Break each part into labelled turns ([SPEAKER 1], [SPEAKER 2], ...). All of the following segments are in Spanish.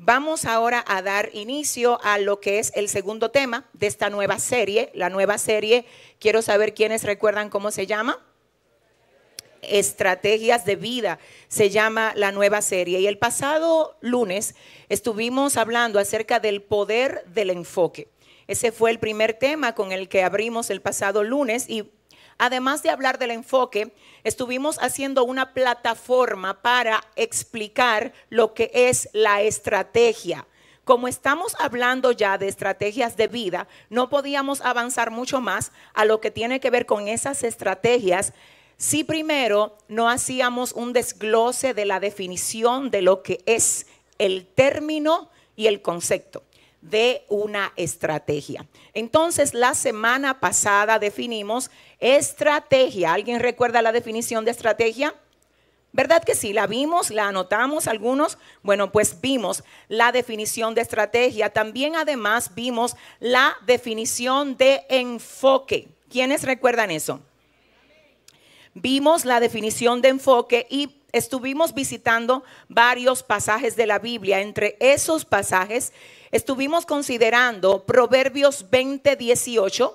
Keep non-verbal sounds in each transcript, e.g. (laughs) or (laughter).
[SPEAKER 1] Vamos ahora a dar inicio a lo que es el segundo tema de esta nueva serie. La nueva serie, quiero saber quiénes recuerdan cómo se llama. Estrategias de vida se llama la nueva serie. Y el pasado lunes estuvimos hablando acerca del poder del enfoque. Ese fue el primer tema con el que abrimos el pasado lunes y Además de hablar del enfoque, estuvimos haciendo una plataforma para explicar lo que es la estrategia. Como estamos hablando ya de estrategias de vida, no podíamos avanzar mucho más a lo que tiene que ver con esas estrategias si primero no hacíamos un desglose de la definición de lo que es el término y el concepto de una estrategia. Entonces, la semana pasada definimos estrategia. ¿Alguien recuerda la definición de estrategia? ¿Verdad que sí? La vimos, la anotamos algunos. Bueno, pues vimos la definición de estrategia. También además vimos la definición de enfoque. ¿Quiénes recuerdan eso? Vimos la definición de enfoque y estuvimos visitando varios pasajes de la Biblia. Entre esos pasajes estuvimos considerando Proverbios 20.18,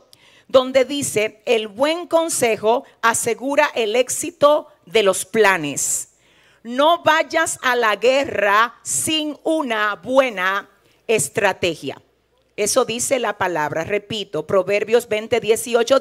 [SPEAKER 1] donde dice, el buen consejo asegura el éxito de los planes. No vayas a la guerra sin una buena estrategia. Eso dice la palabra. Repito, Proverbios 20,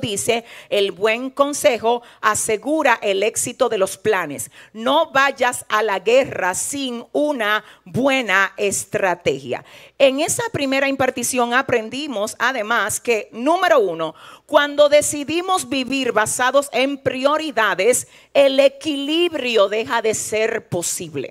[SPEAKER 1] dice, el buen consejo asegura el éxito de los planes. No vayas a la guerra sin una buena estrategia. En esa primera impartición aprendimos además que, número uno, cuando decidimos vivir basados en prioridades, el equilibrio deja de ser posible.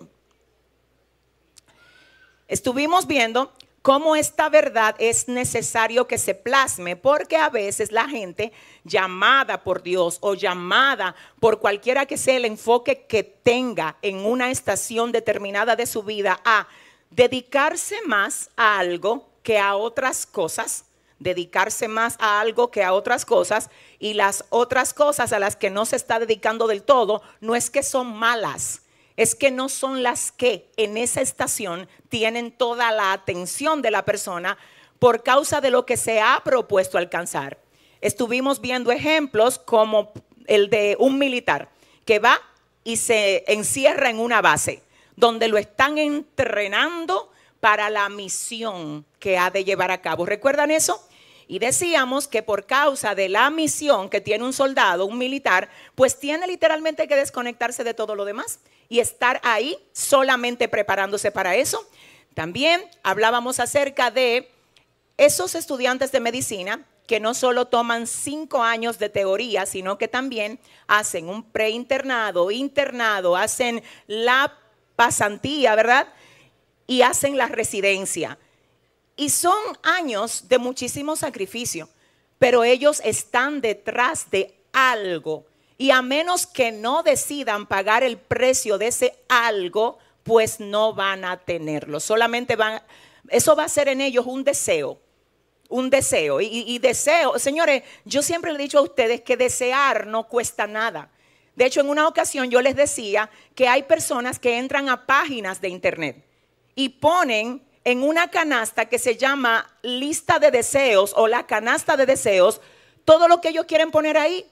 [SPEAKER 1] Estuvimos viendo cómo esta verdad es necesario que se plasme, porque a veces la gente llamada por Dios o llamada por cualquiera que sea el enfoque que tenga en una estación determinada de su vida a dedicarse más a algo que a otras cosas, dedicarse más a algo que a otras cosas, y las otras cosas a las que no se está dedicando del todo, no es que son malas, es que no son las que en esa estación tienen toda la atención de la persona por causa de lo que se ha propuesto alcanzar. Estuvimos viendo ejemplos como el de un militar que va y se encierra en una base donde lo están entrenando para la misión que ha de llevar a cabo. ¿Recuerdan eso? Y decíamos que por causa de la misión que tiene un soldado, un militar, pues tiene literalmente que desconectarse de todo lo demás y estar ahí solamente preparándose para eso. También hablábamos acerca de esos estudiantes de medicina que no solo toman cinco años de teoría, sino que también hacen un preinternado, internado, hacen la pasantía, ¿verdad? Y hacen la residencia. Y son años de muchísimo sacrificio, pero ellos están detrás de algo. Y a menos que no decidan pagar el precio de ese algo, pues no van a tenerlo. Solamente van, eso va a ser en ellos un deseo, un deseo. Y, deseo, señores, yo siempre le he dicho a ustedes que desear no cuesta nada. De hecho, en una ocasión yo les decía que hay personas que entran a páginas de internet y ponen en una canasta que se llama lista de deseos o la canasta de deseos, todo lo que ellos quieren poner ahí.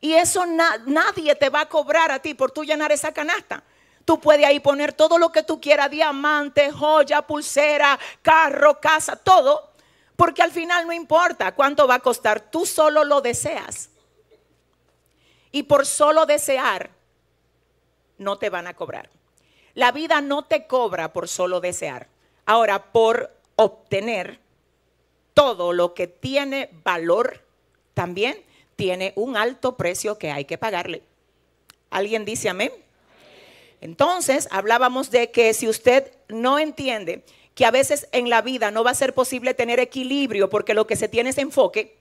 [SPEAKER 1] Y eso nadie te va a cobrar a ti por tú llenar esa canasta. Tú puedes ahí poner todo lo que tú quieras, diamante, joya, pulsera, carro, casa, todo. Porque al final no importa cuánto va a costar, tú solo lo deseas. Y por solo desear, no te van a cobrar. La vida no te cobra por solo desear. Ahora, por obtener todo lo que tiene valor, también tiene un alto precio que hay que pagarle. ¿Alguien dice amén? Entonces, hablábamos de que si usted no entiende que a veces en la vida no va a ser posible tener equilibrio porque lo que se tiene es enfoque,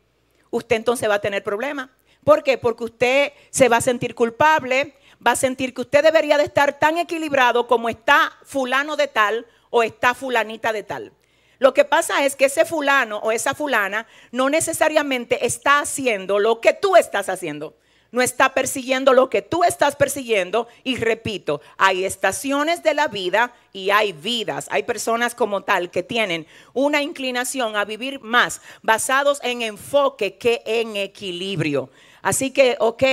[SPEAKER 1] usted entonces va a tener problemas. ¿Por qué? Porque usted se va a sentir culpable, va a sentir que usted debería de estar tan equilibrado como está fulano de tal o está fulanita de tal. Lo que pasa es que ese fulano o esa fulana no necesariamente está haciendo lo que tú estás haciendo. No está persiguiendo lo que tú estás persiguiendo. Y repito, hay estaciones de la vida y hay vidas. Hay personas como tal que tienen una inclinación a vivir más basados en enfoque que en equilibrio. Así que, ok,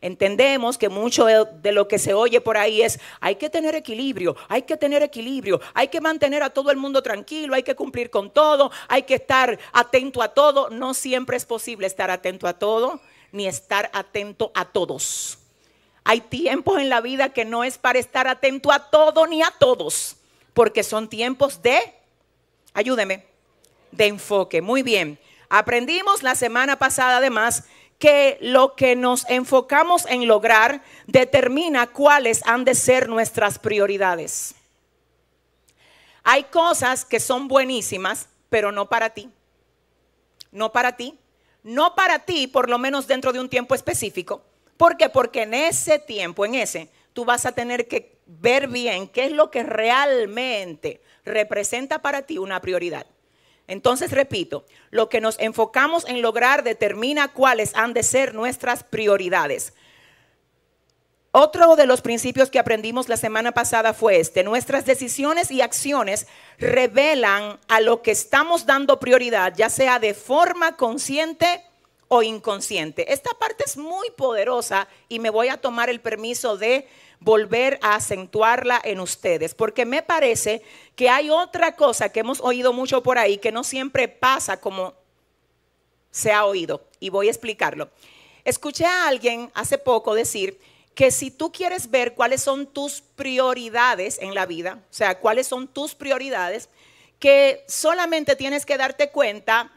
[SPEAKER 1] entendemos que mucho de lo que se oye por ahí es, hay que tener equilibrio, hay que tener equilibrio, hay que mantener a todo el mundo tranquilo, hay que cumplir con todo, hay que estar atento a todo. No siempre es posible estar atento a todo, ni estar atento a todos. Hay tiempos en la vida que no es para estar atento a todo ni a todos, porque son tiempos de, ayúdeme, de enfoque. Muy bien. Aprendimos la semana pasada además que lo que nos enfocamos en lograr determina cuáles han de ser nuestras prioridades. Hay cosas que son buenísimas, pero no para ti. No para ti. No para ti, por lo menos dentro de un tiempo específico. ¿Por qué? Porque en ese tiempo, en ese, tú vas a tener que ver bien qué es lo que realmente representa para ti una prioridad. Entonces, repito, lo que nos enfocamos en lograr determina cuáles han de ser nuestras prioridades. Otro de los principios que aprendimos la semana pasada fue este. Nuestras decisiones y acciones revelan a lo que estamos dando prioridad, ya sea de forma consciente o inconsciente. Esta parte es muy poderosa y me voy a tomar el permiso de volver a acentuarla en ustedes, porque me parece que hay otra cosa que hemos oído mucho por ahí que no siempre pasa como se ha oído, y voy a explicarlo. Escuché a alguien hace poco decir que si tú quieres ver cuáles son tus prioridades en la vida, o sea, cuáles son tus prioridades, que solamente tienes que darte cuenta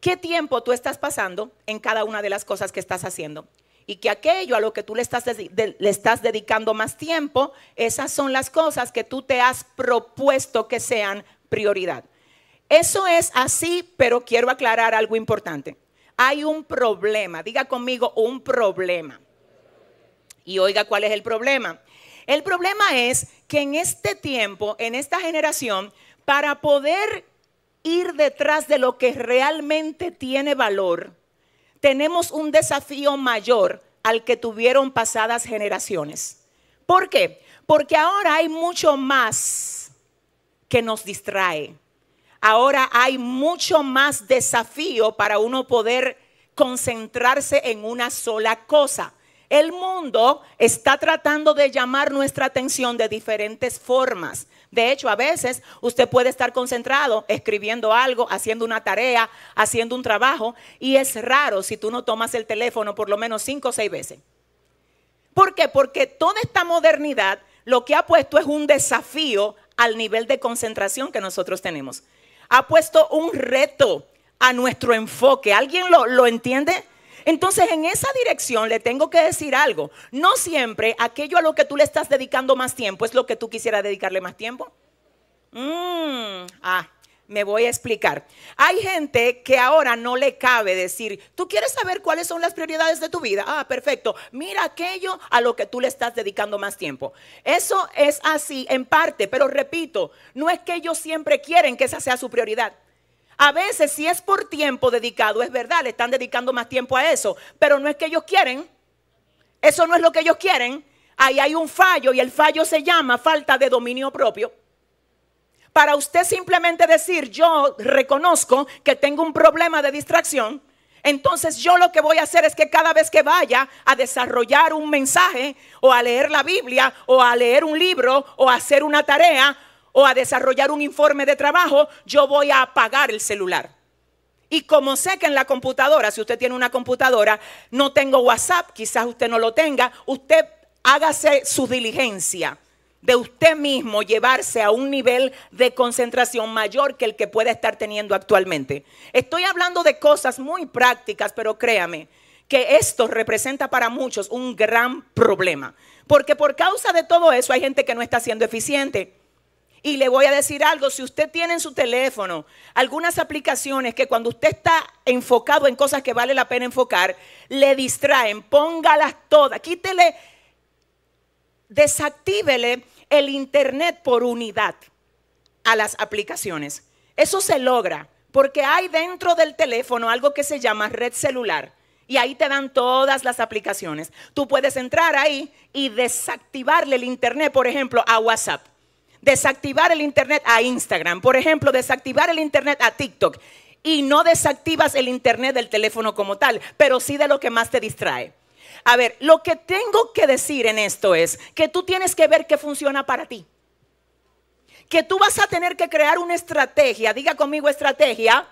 [SPEAKER 1] qué tiempo tú estás pasando en cada una de las cosas que estás haciendo y que aquello a lo que tú le estás, dedicando más tiempo, esas son las cosas que tú te has propuesto que sean prioridad. Eso es así, pero quiero aclarar algo importante. Hay un problema, diga conmigo un problema. Y oiga cuál es el problema. El problema es que en este tiempo, en esta generación, para poder ir detrás de lo que realmente tiene valor, tenemos un desafío mayor al que tuvieron pasadas generaciones. ¿Por qué? Porque ahora hay mucho más que nos distrae. Ahora hay mucho más desafío para uno poder concentrarse en una sola cosa. El mundo está tratando de llamar nuestra atención de diferentes formas. De hecho, a veces usted puede estar concentrado escribiendo algo, haciendo una tarea, haciendo un trabajo, y es raro si tú no tomas el teléfono por lo menos cinco o seis veces. ¿Por qué? Porque toda esta modernidad lo que ha puesto es un desafío al nivel de concentración que nosotros tenemos. Ha puesto un reto a nuestro enfoque. ¿Alguien lo, lo entiende? Entonces, en esa dirección le tengo que decir algo. No siempre aquello a lo que tú le estás dedicando más tiempo es lo que tú quisieras dedicarle más tiempo. Mm, ah, me voy a explicar. Hay gente que ahora no le cabe decir, tú quieres saber cuáles son las prioridades de tu vida. Ah, perfecto. Mira aquello a lo que tú le estás dedicando más tiempo. Eso es así en parte, pero repito, no es que ellos siempre quieren que esa sea su prioridad. A veces si es por tiempo dedicado, es verdad, le están dedicando más tiempo a eso, pero no es que ellos quieren. Eso no es lo que ellos quieren. Ahí hay un fallo y el fallo se llama falta de dominio propio. Para usted simplemente decir, yo reconozco que tengo un problema de distracción, entonces yo lo que voy a hacer es que cada vez que vaya a desarrollar un mensaje o a leer la Biblia o a leer un libro o a hacer una tarea, o a desarrollar un informe de trabajo, yo voy a apagar el celular. Y como sé que en la computadora, si usted tiene una computadora, no tengo WhatsApp, quizás usted no lo tenga, usted hágase su diligencia de usted mismo llevarse a un nivel de concentración mayor que el que pueda estar teniendo actualmente. Estoy hablando de cosas muy prácticas, pero créame que esto representa para muchos un gran problema, porque por causa de todo eso hay gente que no está siendo eficiente. Y le voy a decir algo, si usted tiene en su teléfono algunas aplicaciones que cuando usted está enfocado en cosas que vale la pena enfocar, le distraen, póngalas todas, quítele, desactívele el Internet por unidad a las aplicaciones. Eso se logra porque hay dentro del teléfono algo que se llama red celular. Y ahí te dan todas las aplicaciones. Tú puedes entrar ahí y desactivarle el internet, por ejemplo, a WhatsApp desactivar el Internet a Instagram, por ejemplo, desactivar el Internet a TikTok. Y no desactivas el Internet del teléfono como tal, pero sí de lo que más te distrae. A ver, lo que tengo que decir en esto es que tú tienes que ver qué funciona para ti. Que tú vas a tener que crear una estrategia, diga conmigo estrategia,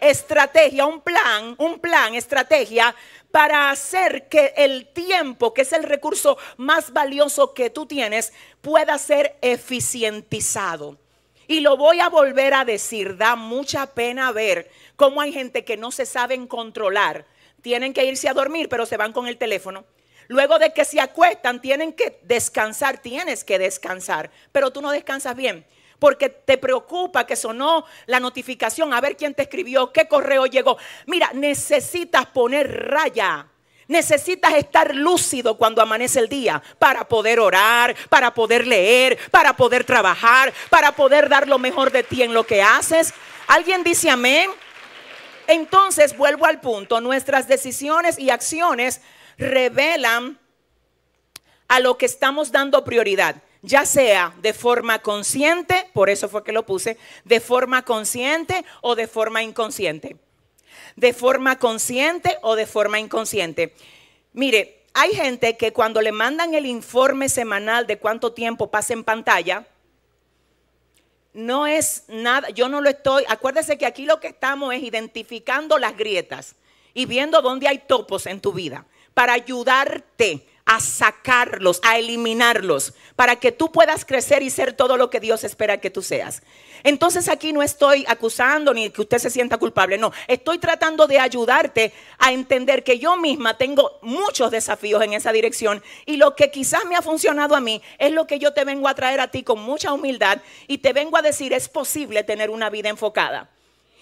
[SPEAKER 1] estrategia, un plan, un plan, estrategia para hacer que el tiempo, que es el recurso más valioso que tú tienes, pueda ser eficientizado. Y lo voy a volver a decir, da mucha pena ver cómo hay gente que no se saben controlar. Tienen que irse a dormir, pero se van con el teléfono. Luego de que se acuestan, tienen que descansar, tienes que descansar, pero tú no descansas bien porque te preocupa que sonó la notificación, a ver quién te escribió, qué correo llegó. Mira, necesitas poner raya. Necesitas estar lúcido cuando amanece el día para poder orar, para poder leer, para poder trabajar, para poder dar lo mejor de ti en lo que haces. ¿Alguien dice amén? Entonces vuelvo al punto, nuestras decisiones y acciones revelan a lo que estamos dando prioridad ya sea de forma consciente, por eso fue que lo puse, de forma consciente o de forma inconsciente. De forma consciente o de forma inconsciente. Mire, hay gente que cuando le mandan el informe semanal de cuánto tiempo pasa en pantalla, no es nada, yo no lo estoy, acuérdese que aquí lo que estamos es identificando las grietas y viendo dónde hay topos en tu vida para ayudarte a sacarlos, a eliminarlos, para que tú puedas crecer y ser todo lo que Dios espera que tú seas. Entonces aquí no estoy acusando ni que usted se sienta culpable, no, estoy tratando de ayudarte a entender que yo misma tengo muchos desafíos en esa dirección y lo que quizás me ha funcionado a mí es lo que yo te vengo a traer a ti con mucha humildad y te vengo a decir es posible tener una vida enfocada.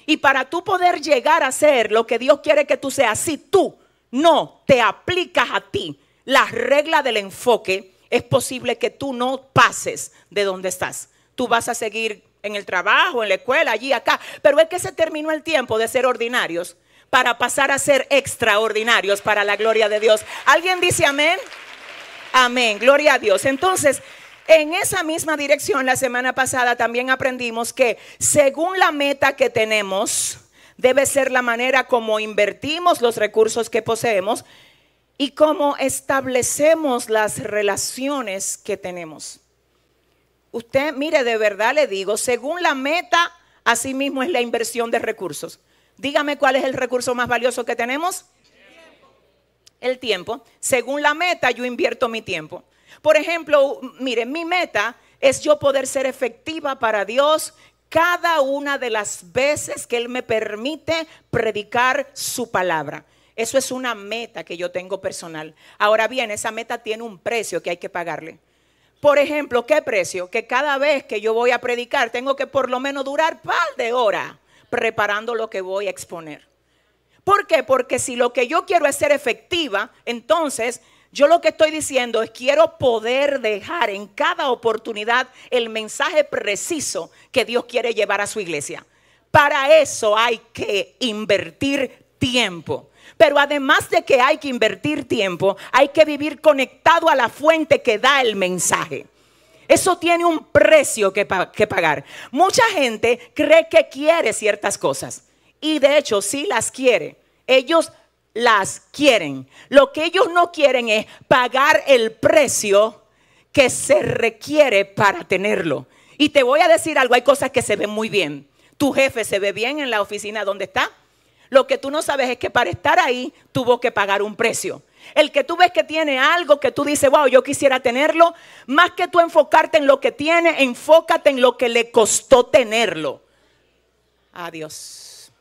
[SPEAKER 1] Y para tú poder llegar a ser lo que Dios quiere que tú seas, si tú no te aplicas a ti, la regla del enfoque, es posible que tú no pases de donde estás. Tú vas a seguir en el trabajo, en la escuela, allí, acá. Pero es que se terminó el tiempo de ser ordinarios para pasar a ser extraordinarios para la gloria de Dios. ¿Alguien dice amén? Amén, gloria a Dios. Entonces, en esa misma dirección, la semana pasada también aprendimos que según la meta que tenemos, debe ser la manera como invertimos los recursos que poseemos y cómo establecemos las relaciones que tenemos. Usted, mire, de verdad le digo, según la meta, así mismo es la inversión de recursos. Dígame cuál es el recurso más valioso que tenemos. El tiempo. El tiempo. Según la meta, yo invierto mi tiempo. Por ejemplo, mire, mi meta es yo poder ser efectiva para Dios cada una de las veces que Él me permite predicar su palabra. Eso es una meta que yo tengo personal. Ahora bien, esa meta tiene un precio que hay que pagarle. Por ejemplo, ¿qué precio? Que cada vez que yo voy a predicar tengo que por lo menos durar par de horas preparando lo que voy a exponer. ¿Por qué? Porque si lo que yo quiero es ser efectiva, entonces yo lo que estoy diciendo es quiero poder dejar en cada oportunidad el mensaje preciso que Dios quiere llevar a su iglesia. Para eso hay que invertir tiempo. Pero además de que hay que invertir tiempo, hay que vivir conectado a la fuente que da el mensaje. Eso tiene un precio que, pagar. Mucha gente cree que quiere ciertas cosas y de hecho sí las quiere. Ellos las quieren. Lo que ellos no quieren es pagar el precio que se requiere para tenerlo. Y te voy a decir algo, hay cosas que se ven muy bien. Tu jefe se ve bien en la oficina donde está. Lo que tú no sabes es que para estar ahí tuvo que pagar un precio. El que tú ves que tiene algo que tú dices, wow, yo quisiera tenerlo, más que tú enfocarte en lo que tiene, enfócate en lo que le costó tenerlo. Adiós.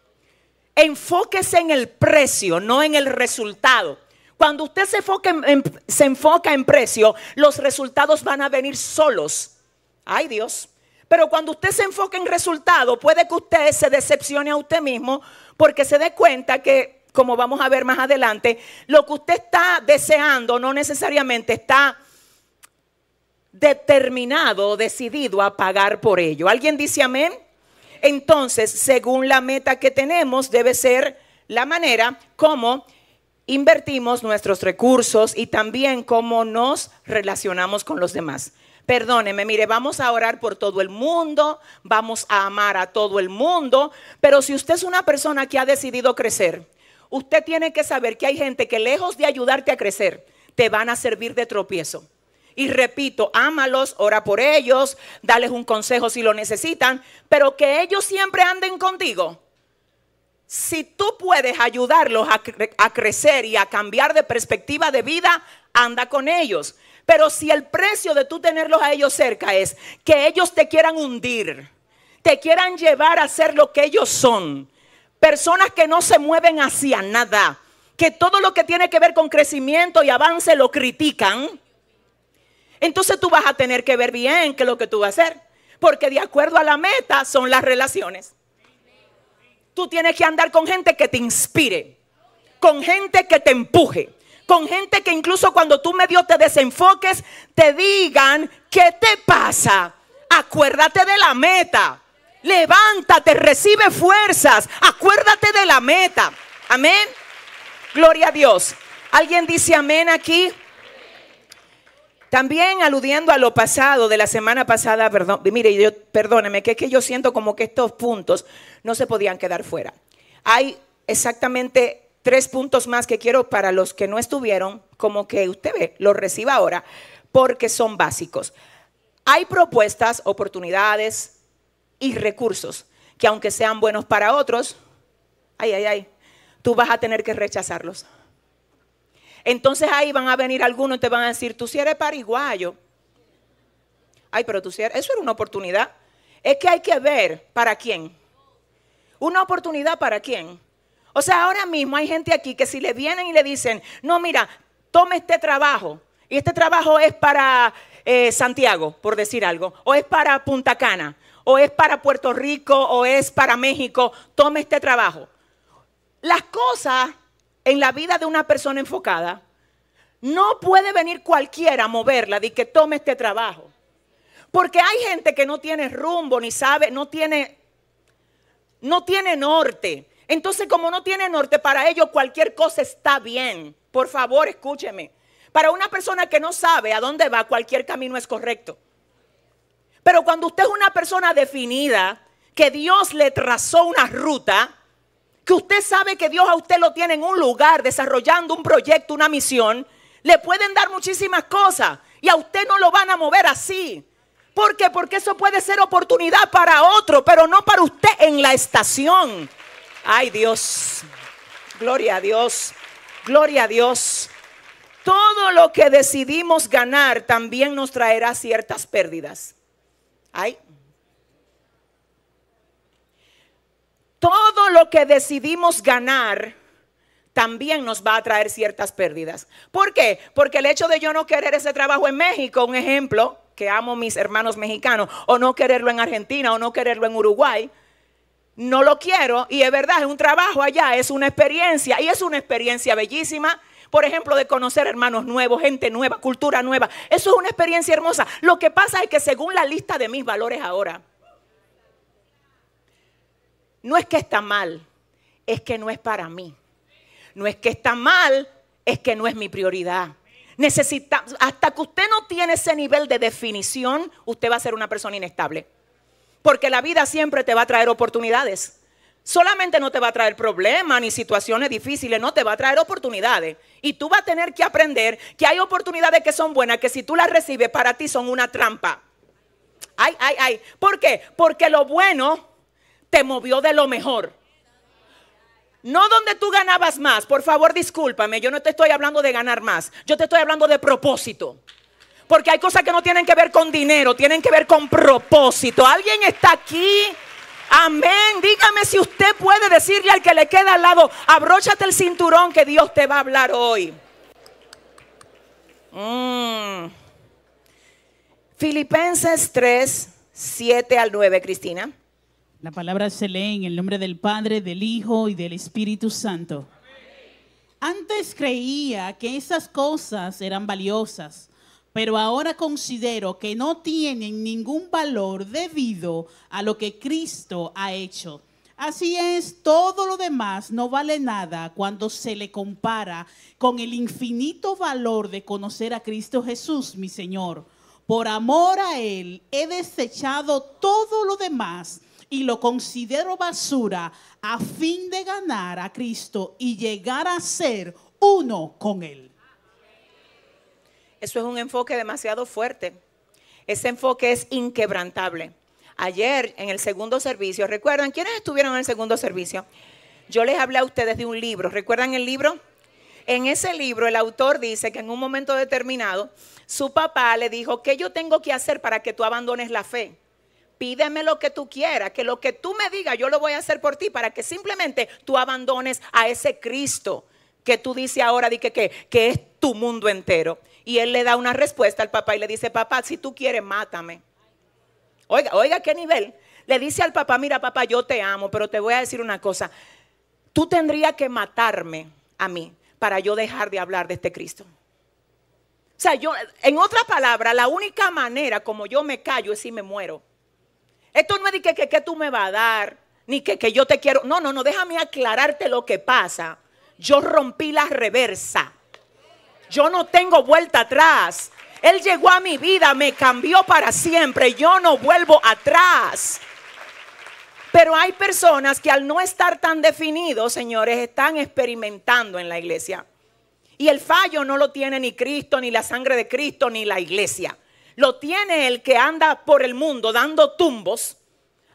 [SPEAKER 1] Enfóquese en el precio, no en el resultado. Cuando usted se enfoca en, se enfoca en precio, los resultados van a venir solos. Ay Dios. Pero cuando usted se enfoca en resultado, puede que usted se decepcione a usted mismo porque se dé cuenta que, como vamos a ver más adelante, lo que usted está deseando no necesariamente está determinado, o decidido a pagar por ello. ¿Alguien dice amén? Entonces, según la meta que tenemos, debe ser la manera como invertimos nuestros recursos y también cómo nos relacionamos con los demás. Perdóneme, mire, vamos a orar por todo el mundo, vamos a amar a todo el mundo, pero si usted es una persona que ha decidido crecer, usted tiene que saber que hay gente que lejos de ayudarte a crecer, te van a servir de tropiezo. Y repito, ámalos, ora por ellos, dales un consejo si lo necesitan, pero que ellos siempre anden contigo. Si tú puedes ayudarlos a, a, crecer y a cambiar de perspectiva de vida, anda con ellos. Pero si el precio de tú tenerlos a ellos cerca es que ellos te quieran hundir, te quieran llevar a ser lo que ellos son, personas que no se mueven hacia nada, que todo lo que tiene que ver con crecimiento y avance lo critican, entonces tú vas a tener que ver bien qué es lo que tú vas a hacer, porque de acuerdo a la meta son las relaciones. Tú tienes que andar con gente que te inspire, con gente que te empuje, con gente que incluso cuando tú medio te desenfoques, te digan, ¿qué te pasa? Acuérdate de la meta. Levántate, recibe fuerzas. Acuérdate de la meta. Amén. Gloria a Dios. ¿Alguien dice amén aquí? También aludiendo a lo pasado de la semana pasada, perdón, mire, yo, perdóneme, que es que yo siento como que estos puntos no se podían quedar fuera. Hay exactamente tres puntos más que quiero para los que no estuvieron, como que usted ve, los reciba ahora, porque son básicos. Hay propuestas, oportunidades y recursos que aunque sean buenos para otros, ay, ay, ay, tú vas a tener que rechazarlos. Entonces ahí van a venir algunos y te van a decir, tú si eres pariguayo. Ay, pero tú si eres, eso era una oportunidad. Es que hay que ver para quién. Una oportunidad para quién. O sea, ahora mismo hay gente aquí que si le vienen y le dicen, no, mira, tome este trabajo, y este trabajo es para eh, Santiago, por decir algo, o es para Punta Cana, o es para Puerto Rico, o es para México, tome este trabajo. Las cosas en la vida de una persona enfocada, no puede venir cualquiera a moverla de que tome este trabajo. Porque hay gente que no tiene rumbo, ni sabe, no tiene, no tiene norte. Entonces, como no tiene norte, para ellos cualquier cosa está bien. Por favor, escúcheme. Para una persona que no sabe a dónde va, cualquier camino es correcto. Pero cuando usted es una persona definida, que Dios le trazó una ruta, que usted sabe que Dios a usted lo tiene en un lugar desarrollando un proyecto, una misión, le pueden dar muchísimas cosas y a usted no lo van a mover así. ¿Por qué? Porque eso puede ser oportunidad para otro, pero no para usted en la estación. Ay Dios, gloria a Dios, gloria a Dios. Todo lo que decidimos ganar también nos traerá ciertas pérdidas. Ay. Todo lo que decidimos ganar también nos va a traer ciertas pérdidas. ¿Por qué? Porque el hecho de yo no querer ese trabajo en México, un ejemplo, que amo mis hermanos mexicanos, o no quererlo en Argentina, o no quererlo en Uruguay, no lo quiero y es verdad, es un trabajo allá, es una experiencia y es una experiencia bellísima. Por ejemplo, de conocer hermanos nuevos, gente nueva, cultura nueva. Eso es una experiencia hermosa. Lo que pasa es que según la lista de mis valores ahora, no es que está mal, es que no es para mí. No es que está mal, es que no es mi prioridad. Necesita, hasta que usted no tiene ese nivel de definición, usted va a ser una persona inestable porque la vida siempre te va a traer oportunidades. Solamente no te va a traer problemas ni situaciones difíciles, no te va a traer oportunidades. Y tú vas a tener que aprender que hay oportunidades que son buenas, que si tú las recibes para ti son una trampa. Ay, ay, ay. ¿Por qué? Porque lo bueno te movió de lo mejor. No donde tú ganabas más. Por favor, discúlpame. Yo no te estoy hablando de ganar más. Yo te estoy hablando de propósito. Porque hay cosas que no tienen que ver con dinero, tienen que ver con propósito. ¿Alguien está aquí? Amén. Dígame si usted puede decirle al que le queda al lado, abróchate el cinturón que Dios te va a hablar hoy. Mm. Filipenses 3, 7 al 9, Cristina.
[SPEAKER 2] La palabra se lee en el nombre del Padre, del Hijo y del Espíritu Santo. Antes creía que esas cosas eran valiosas pero ahora considero que no tienen ningún valor debido a lo que Cristo ha hecho. Así es, todo lo demás no vale nada cuando se le compara con el infinito valor de conocer a Cristo Jesús, mi Señor. Por amor a Él he desechado todo lo demás y lo considero basura a fin de ganar a Cristo y llegar a ser uno con Él.
[SPEAKER 1] Eso es un enfoque demasiado fuerte. Ese enfoque es inquebrantable. Ayer en el segundo servicio, ¿recuerdan quiénes estuvieron en el segundo servicio? Yo les hablé a ustedes de un libro. ¿Recuerdan el libro? En ese libro el autor dice que en un momento determinado su papá le dijo, ¿qué yo tengo que hacer para que tú abandones la fe? Pídeme lo que tú quieras, que lo que tú me digas yo lo voy a hacer por ti para que simplemente tú abandones a ese Cristo que tú dices ahora que es tu mundo entero. Y él le da una respuesta al papá y le dice, papá, si tú quieres, mátame. Oiga, oiga, ¿qué nivel? Le dice al papá, mira papá, yo te amo, pero te voy a decir una cosa. Tú tendrías que matarme a mí para yo dejar de hablar de este Cristo. O sea, yo, en otra palabra, la única manera como yo me callo es si me muero. Esto no es de que, que, tú me vas a dar, ni que, que yo te quiero. No, no, no, déjame aclararte lo que pasa. Yo rompí la reversa. Yo no tengo vuelta atrás. Él llegó a mi vida, me cambió para siempre. Yo no vuelvo atrás. Pero hay personas que al no estar tan definidos, señores, están experimentando en la iglesia. Y el fallo no lo tiene ni Cristo, ni la sangre de Cristo, ni la iglesia. Lo tiene el que anda por el mundo dando tumbos.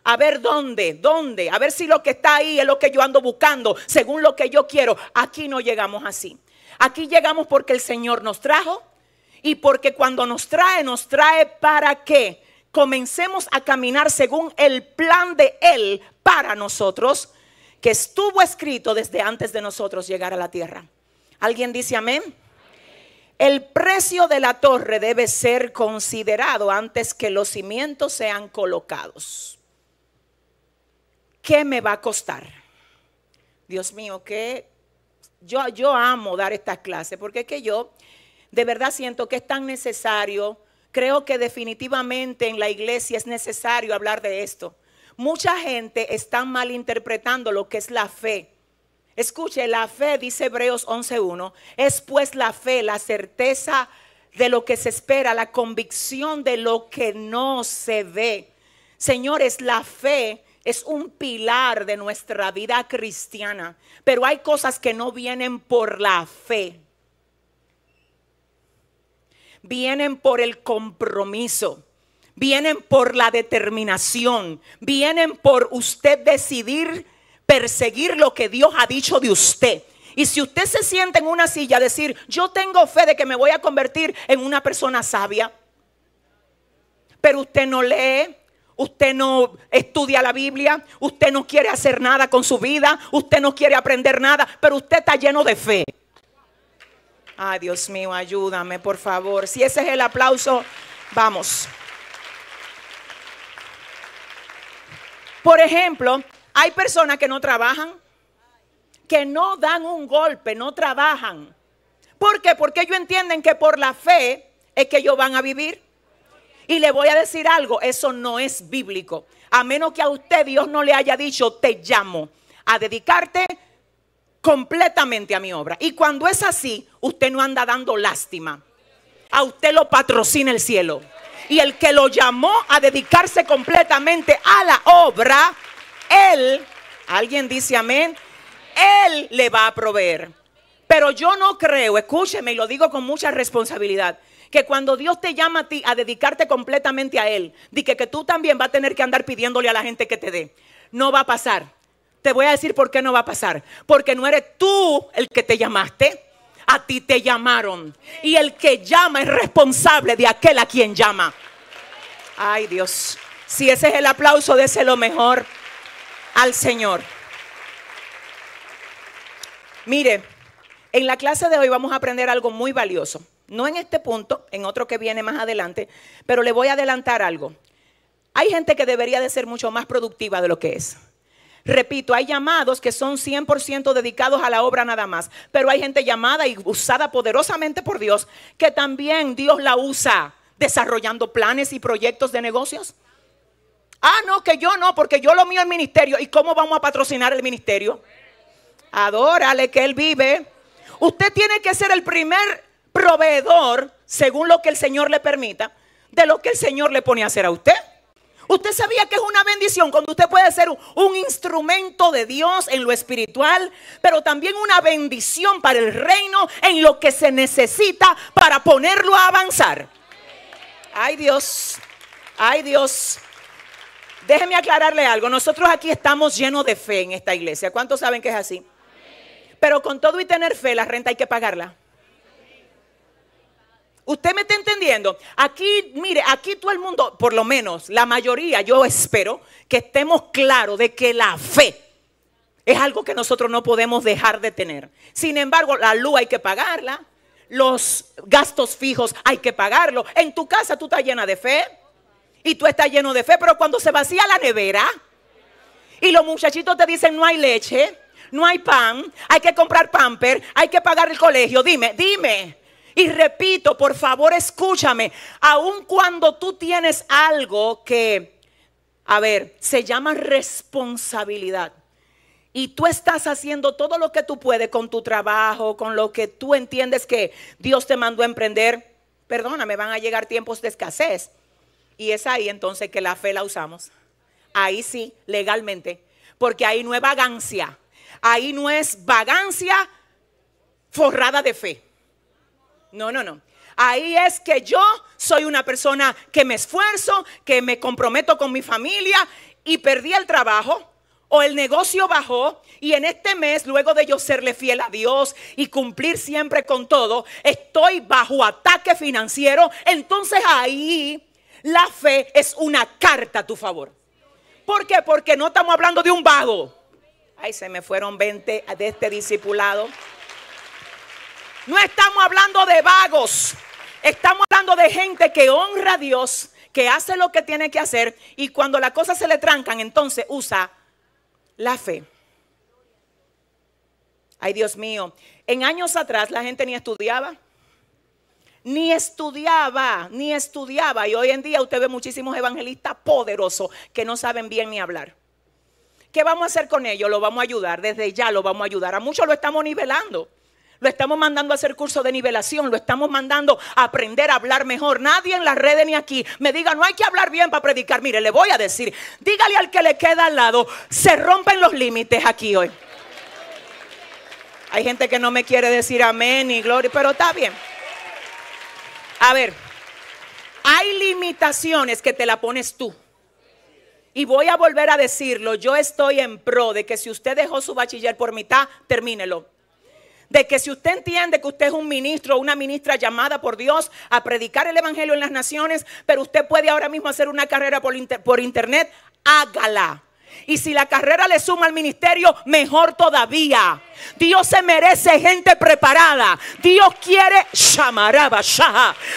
[SPEAKER 1] A ver dónde, dónde, a ver si lo que está ahí es lo que yo ando buscando, según lo que yo quiero. Aquí no llegamos así. Aquí llegamos porque el Señor nos trajo y porque cuando nos trae, nos trae para que comencemos a caminar según el plan de Él para nosotros, que estuvo escrito desde antes de nosotros llegar a la tierra. ¿Alguien dice amén? El precio de la torre debe ser considerado antes que los cimientos sean colocados. ¿Qué me va a costar? Dios mío, qué yo, amo dar estas clases porque es que yo de verdad siento que es tan necesario. Creo que definitivamente en la iglesia es necesario hablar de esto. Mucha gente está malinterpretando lo que es la fe. Escuche, la fe, dice Hebreos 11.1, es pues la fe, la certeza de lo que se espera, la convicción de lo que no se ve. Señores, la fe es un pilar de nuestra vida cristiana, pero hay cosas que no vienen por la fe, vienen por el compromiso, vienen por la determinación, vienen por usted decidir perseguir lo que Dios ha dicho de usted. Y si usted se sienta en una silla decir, yo tengo fe de que me voy a convertir en una persona sabia, pero usted no lee, usted no estudia la Biblia, usted no quiere hacer nada con su vida, usted no quiere aprender nada, pero usted está lleno de fe. Ay, Dios mío, ayúdame, por favor. Si ese es el aplauso, vamos. Por ejemplo, hay personas que no trabajan, que no dan un golpe, no trabajan. ¿Por qué? Porque ellos entienden que por la fe es que ellos van a vivir. Y le voy a decir algo, eso no es bíblico. A menos que a usted Dios no le haya dicho, te llamo a dedicarte completamente a mi obra. Y cuando es así, usted no anda dando lástima. A usted lo patrocina el cielo. Y el que lo llamó a dedicarse completamente a la obra, él, alguien dice amén, él le va a proveer. Pero yo no creo, escúcheme y lo digo con mucha responsabilidad, que cuando Dios te llama a ti a dedicarte completamente a Él, di que, que tú también vas a tener que andar pidiéndole a la gente que te dé. No va a pasar. Te voy a decir por qué no va a pasar. Porque no eres tú el que te llamaste. A ti te llamaron. Y el que llama es responsable de aquel a quien llama. Ay Dios. Si ese es el aplauso, dése lo mejor al Señor. Mire, en la clase de hoy vamos a aprender algo muy valioso. No en este punto, en otro que viene más adelante, pero le voy a adelantar algo. Hay gente que debería de ser mucho más productiva de lo que es. Repito, hay llamados que son 100% dedicados a la obra nada más, pero hay gente llamada y usada poderosamente por Dios que también Dios la usa desarrollando planes y proyectos de negocios. Ah, no, que yo no, porque yo lo mío el ministerio. ¿Y cómo vamos a patrocinar el ministerio? Adórale que él vive. Usted tiene que ser el primer proveedor, según lo que el Señor le permita, de lo que el Señor le pone a hacer a usted. Usted sabía que es una bendición cuando usted puede ser un instrumento de Dios en lo espiritual, pero también una bendición para el reino en lo que se necesita para ponerlo a avanzar. Ay Dios, ay Dios. Déjeme aclararle algo. Nosotros aquí estamos llenos de fe en esta iglesia. ¿Cuántos saben que es así? Pero con todo y tener fe, la renta hay que pagarla. ¿Usted me está entendiendo? Aquí, mire, aquí todo el mundo, por lo menos la mayoría, yo espero que estemos claros de que la fe es algo que nosotros no podemos dejar de tener. Sin embargo, la luz hay que pagarla, los gastos fijos hay que pagarlos. En tu casa tú estás llena de fe y tú estás lleno de fe, pero cuando se vacía la nevera y los muchachitos te dicen no hay leche, no hay pan, hay que comprar pamper, hay que pagar el colegio, dime, dime. Y repito, por favor escúchame, aun cuando tú tienes algo que, a ver, se llama responsabilidad. Y tú estás haciendo todo lo que tú puedes con tu trabajo, con lo que tú entiendes que Dios te mandó a emprender. Perdóname, van a llegar tiempos de escasez. Y es ahí entonces que la fe la usamos. Ahí sí, legalmente. Porque ahí no es vagancia. Ahí no es vagancia forrada de fe. No, no, no. Ahí es que yo soy una persona que me esfuerzo, que me comprometo con mi familia y perdí el trabajo o el negocio bajó y en este mes, luego de yo serle fiel a Dios y cumplir siempre con todo, estoy bajo ataque financiero, entonces ahí la fe es una carta a tu favor. ¿Por qué? Porque no estamos hablando de un vago. Ay, se me fueron 20 de este discipulado. No estamos hablando de vagos. Estamos hablando de gente que honra a Dios, que hace lo que tiene que hacer y cuando las cosas se le trancan, entonces usa la fe. Ay, Dios mío. En años atrás la gente ni estudiaba. Ni estudiaba, ni estudiaba. Y hoy en día usted ve muchísimos evangelistas poderosos que no saben bien ni hablar. ¿Qué vamos a hacer con ellos? Lo vamos a ayudar. Desde ya lo vamos a ayudar. A muchos lo estamos nivelando lo estamos mandando a hacer curso de nivelación, lo estamos mandando a aprender a hablar mejor. Nadie en las redes ni aquí me diga, no hay que hablar bien para predicar. Mire, le voy a decir, dígale al que le queda al lado, se rompen los límites aquí hoy. Hay gente que no me quiere decir amén y gloria, pero está bien. A ver, hay limitaciones que te la pones tú. Y voy a volver a decirlo, yo estoy en pro de que si usted dejó su bachiller por mitad, termínelo de que si usted entiende que usted es un ministro o una ministra llamada por Dios a predicar el Evangelio en las naciones, pero usted puede ahora mismo hacer una carrera por, por internet, hágala. Y si la carrera le suma al ministerio, mejor todavía. Dios se merece gente preparada. Dios quiere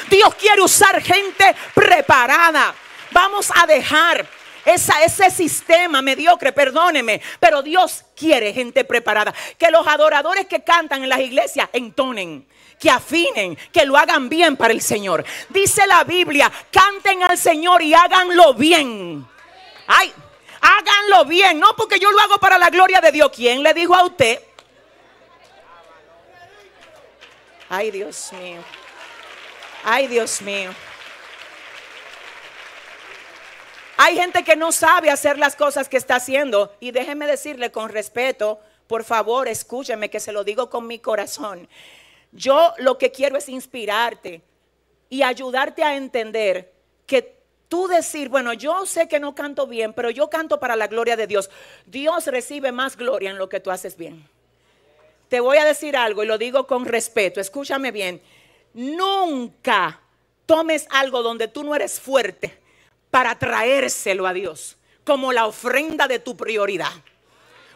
[SPEAKER 1] Dios quiere usar gente preparada. Vamos a dejar esa, ese sistema mediocre, perdóneme, pero Dios quiere gente preparada. Que los adoradores que cantan en las iglesias entonen, que afinen, que lo hagan bien para el Señor. Dice la Biblia, canten al Señor y háganlo bien. Ay, háganlo bien, no porque yo lo hago para la gloria de Dios. ¿Quién le dijo a usted? Ay, Dios mío. Ay, Dios mío. Hay gente que no sabe hacer las cosas que está haciendo. Y déjeme decirle con respeto, por favor, escúcheme, que se lo digo con mi corazón. Yo lo que quiero es inspirarte y ayudarte a entender que tú decir, bueno, yo sé que no canto bien, pero yo canto para la gloria de Dios. Dios recibe más gloria en lo que tú haces bien. Te voy a decir algo y lo digo con respeto, escúchame bien. Nunca tomes algo donde tú no eres fuerte para traérselo a Dios como la ofrenda de tu prioridad.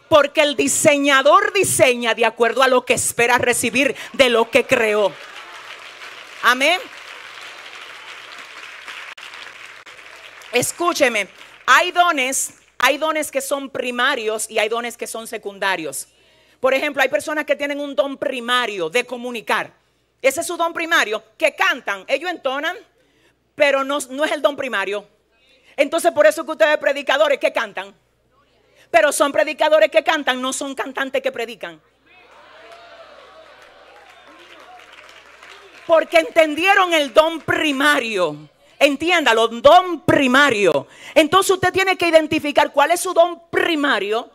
[SPEAKER 1] Porque el diseñador diseña de acuerdo a lo que espera recibir de lo que creó. Amén. Escúcheme, hay dones, hay dones que son primarios y hay dones que son secundarios. Por ejemplo, hay personas que tienen un don primario de comunicar. Ese es su don primario, que cantan, ellos entonan, pero no, no es el don primario. Entonces por eso que ustedes predicadores que cantan. Pero son predicadores que cantan, no son cantantes que predican. Porque entendieron el don primario. Entiéndalo, don primario. Entonces usted tiene que identificar cuál es su don primario,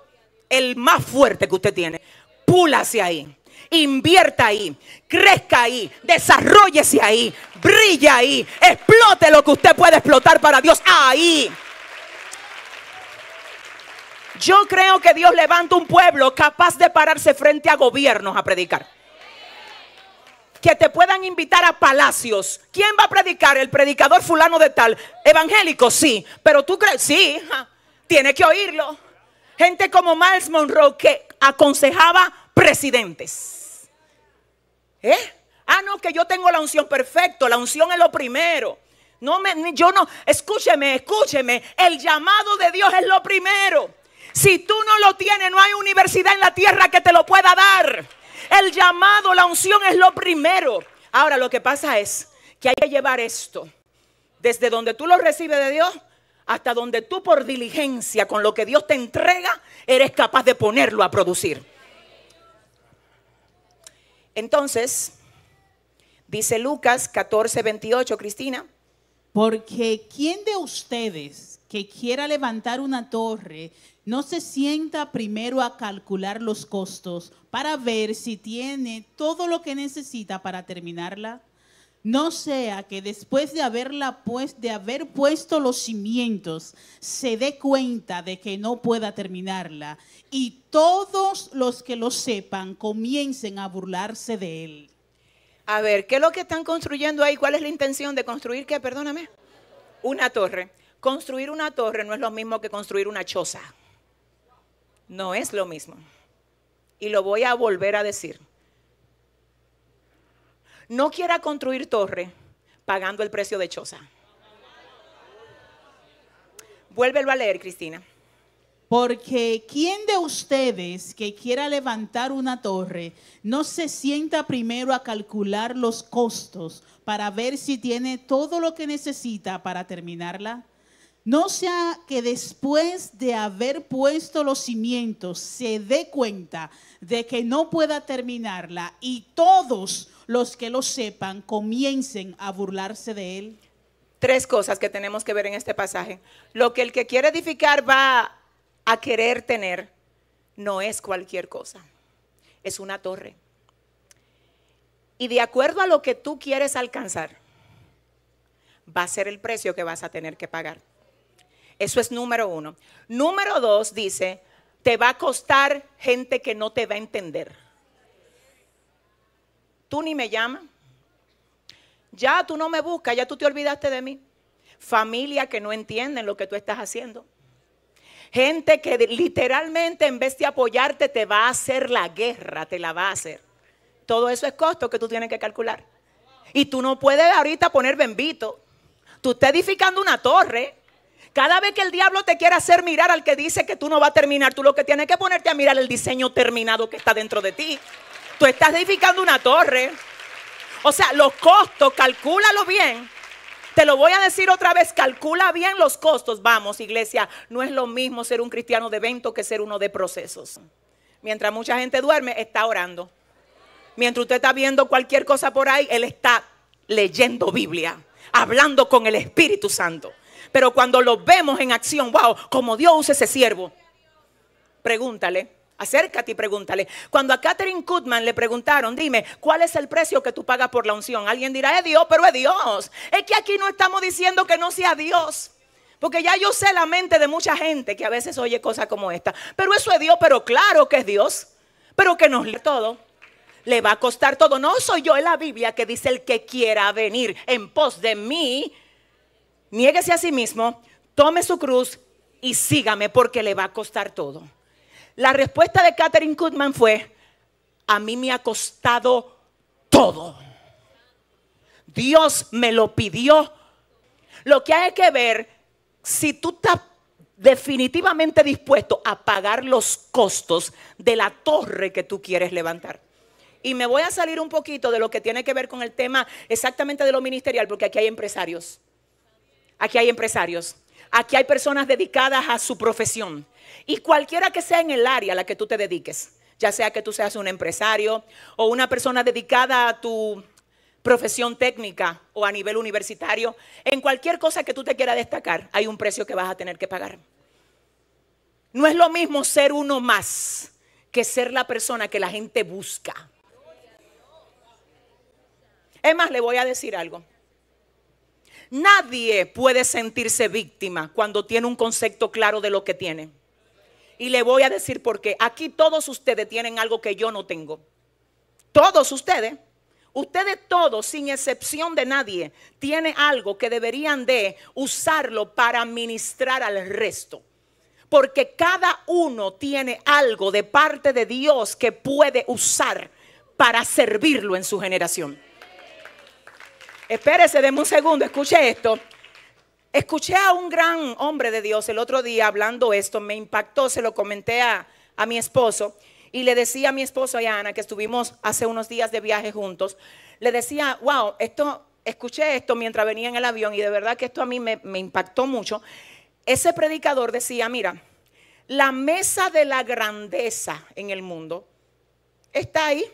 [SPEAKER 1] el más fuerte que usted tiene. Púlase ahí invierta ahí, crezca ahí, desarrollese ahí, brilla ahí, explote lo que usted puede explotar para Dios ahí. Yo creo que Dios levanta un pueblo capaz de pararse frente a gobiernos a predicar. Que te puedan invitar a palacios. ¿Quién va a predicar? El predicador fulano de tal. Evangélico, sí. Pero tú crees, sí, tiene que oírlo. Gente como Miles Monroe que aconsejaba presidentes. ¿Eh? Ah, no, que yo tengo la unción perfecto, la unción es lo primero. No me, yo no, escúcheme, escúcheme, el llamado de Dios es lo primero. Si tú no lo tienes, no hay universidad en la tierra que te lo pueda dar. El llamado, la unción es lo primero. Ahora lo que pasa es que hay que llevar esto desde donde tú lo recibes de Dios hasta donde tú por diligencia con lo que Dios te entrega eres capaz de ponerlo a producir. Entonces, dice Lucas 14.28, 28, Cristina. Porque ¿quién de ustedes que quiera levantar una torre
[SPEAKER 2] no se sienta primero a calcular los costos para ver si tiene todo lo que necesita para terminarla? No sea que después de, haberla pues, de haber puesto los cimientos, se dé cuenta de que no pueda terminarla y todos los que lo sepan comiencen a burlarse
[SPEAKER 1] de él. A ver, ¿qué es lo que están construyendo ahí? ¿Cuál es la intención de construir qué? Perdóname. Una torre. Construir una torre no es lo mismo que construir una choza. No es lo mismo. Y lo voy a volver a decir. No quiera construir torre pagando el precio de choza. Vuélvelo a leer, Cristina.
[SPEAKER 2] Porque ¿quién de ustedes que quiera levantar una torre no se sienta primero a calcular los costos para ver si tiene todo lo que necesita para terminarla? No sea que después de haber puesto los cimientos se dé cuenta de que no pueda terminarla y todos los que lo sepan comiencen a burlarse de él.
[SPEAKER 1] Tres cosas que tenemos que ver en este pasaje. Lo que el que quiere edificar va a querer tener no es cualquier cosa, es una torre. Y de acuerdo a lo que tú quieres alcanzar, va a ser el precio que vas a tener que pagar. Eso es número uno. Número dos dice, te va a costar gente que no te va a entender. Tú ni me llamas. Ya tú no me buscas, ya tú te olvidaste de mí. Familia que no entienden lo que tú estás haciendo. Gente que literalmente en vez de apoyarte te va a hacer la guerra, te la va a hacer. Todo eso es costo que tú tienes que calcular. Y tú no puedes ahorita poner bendito. Tú estás edificando una torre cada vez que el diablo te quiere hacer mirar al que dice que tú no vas a terminar, tú lo que tienes que ponerte a mirar el diseño terminado que está dentro de ti. Tú estás edificando una torre. O sea, los costos, calcúlalo bien. Te lo voy a decir otra vez, calcula bien los costos. Vamos, iglesia, no es lo mismo ser un cristiano de evento que ser uno de procesos. Mientras mucha gente duerme, está orando. Mientras usted está viendo cualquier cosa por ahí, él está leyendo Biblia, hablando con el Espíritu Santo pero cuando lo vemos en acción, wow, como Dios usa ese siervo. Pregúntale, acércate y pregúntale. Cuando a Catherine Kutman le preguntaron, dime, ¿cuál es el precio que tú pagas por la unción? Alguien dirá, es Dios, pero es Dios. Es que aquí no estamos diciendo que no sea Dios. Porque ya yo sé la mente de mucha gente que a veces oye cosas como esta. Pero eso es Dios, pero claro que es Dios. Pero que nos lee todo. Le va a costar todo. No soy yo, en la Biblia que dice el que quiera venir en pos de mí niéguese a sí mismo, tome su cruz y sígame porque le va a costar todo. La respuesta de Catherine Goodman fue, a mí me ha costado todo. Dios me lo pidió. Lo que hay que ver, si tú estás definitivamente dispuesto a pagar los costos de la torre que tú quieres levantar. Y me voy a salir un poquito de lo que tiene que ver con el tema exactamente de lo ministerial, porque aquí hay empresarios. Aquí hay empresarios. Aquí hay personas dedicadas a su profesión. Y cualquiera que sea en el área a la que tú te dediques, ya sea que tú seas un empresario o una persona dedicada a tu profesión técnica o a nivel universitario, en cualquier cosa que tú te quieras destacar, hay un precio que vas a tener que pagar. No es lo mismo ser uno más que ser la persona que la gente busca. Es más, le voy a decir algo. Nadie puede sentirse víctima cuando tiene un concepto claro de lo que tiene. Y le voy a decir por qué. Aquí todos ustedes tienen algo que yo no tengo. Todos ustedes. Ustedes todos, sin excepción de nadie, tienen algo que deberían de usarlo para ministrar al resto. Porque cada uno tiene algo de parte de Dios que puede usar para servirlo en su generación. Espérese, deme un segundo, escuche esto. Escuché a un gran hombre de Dios el otro día hablando esto, me impactó, se lo comenté a, mi esposo y le decía a mi esposo y a Ana, que estuvimos hace unos días de viaje juntos, le decía, wow, esto, escuché esto mientras venía en el avión y de verdad que esto a mí me impactó mucho. Ese predicador decía, mira, la mesa de la grandeza en el mundo está ahí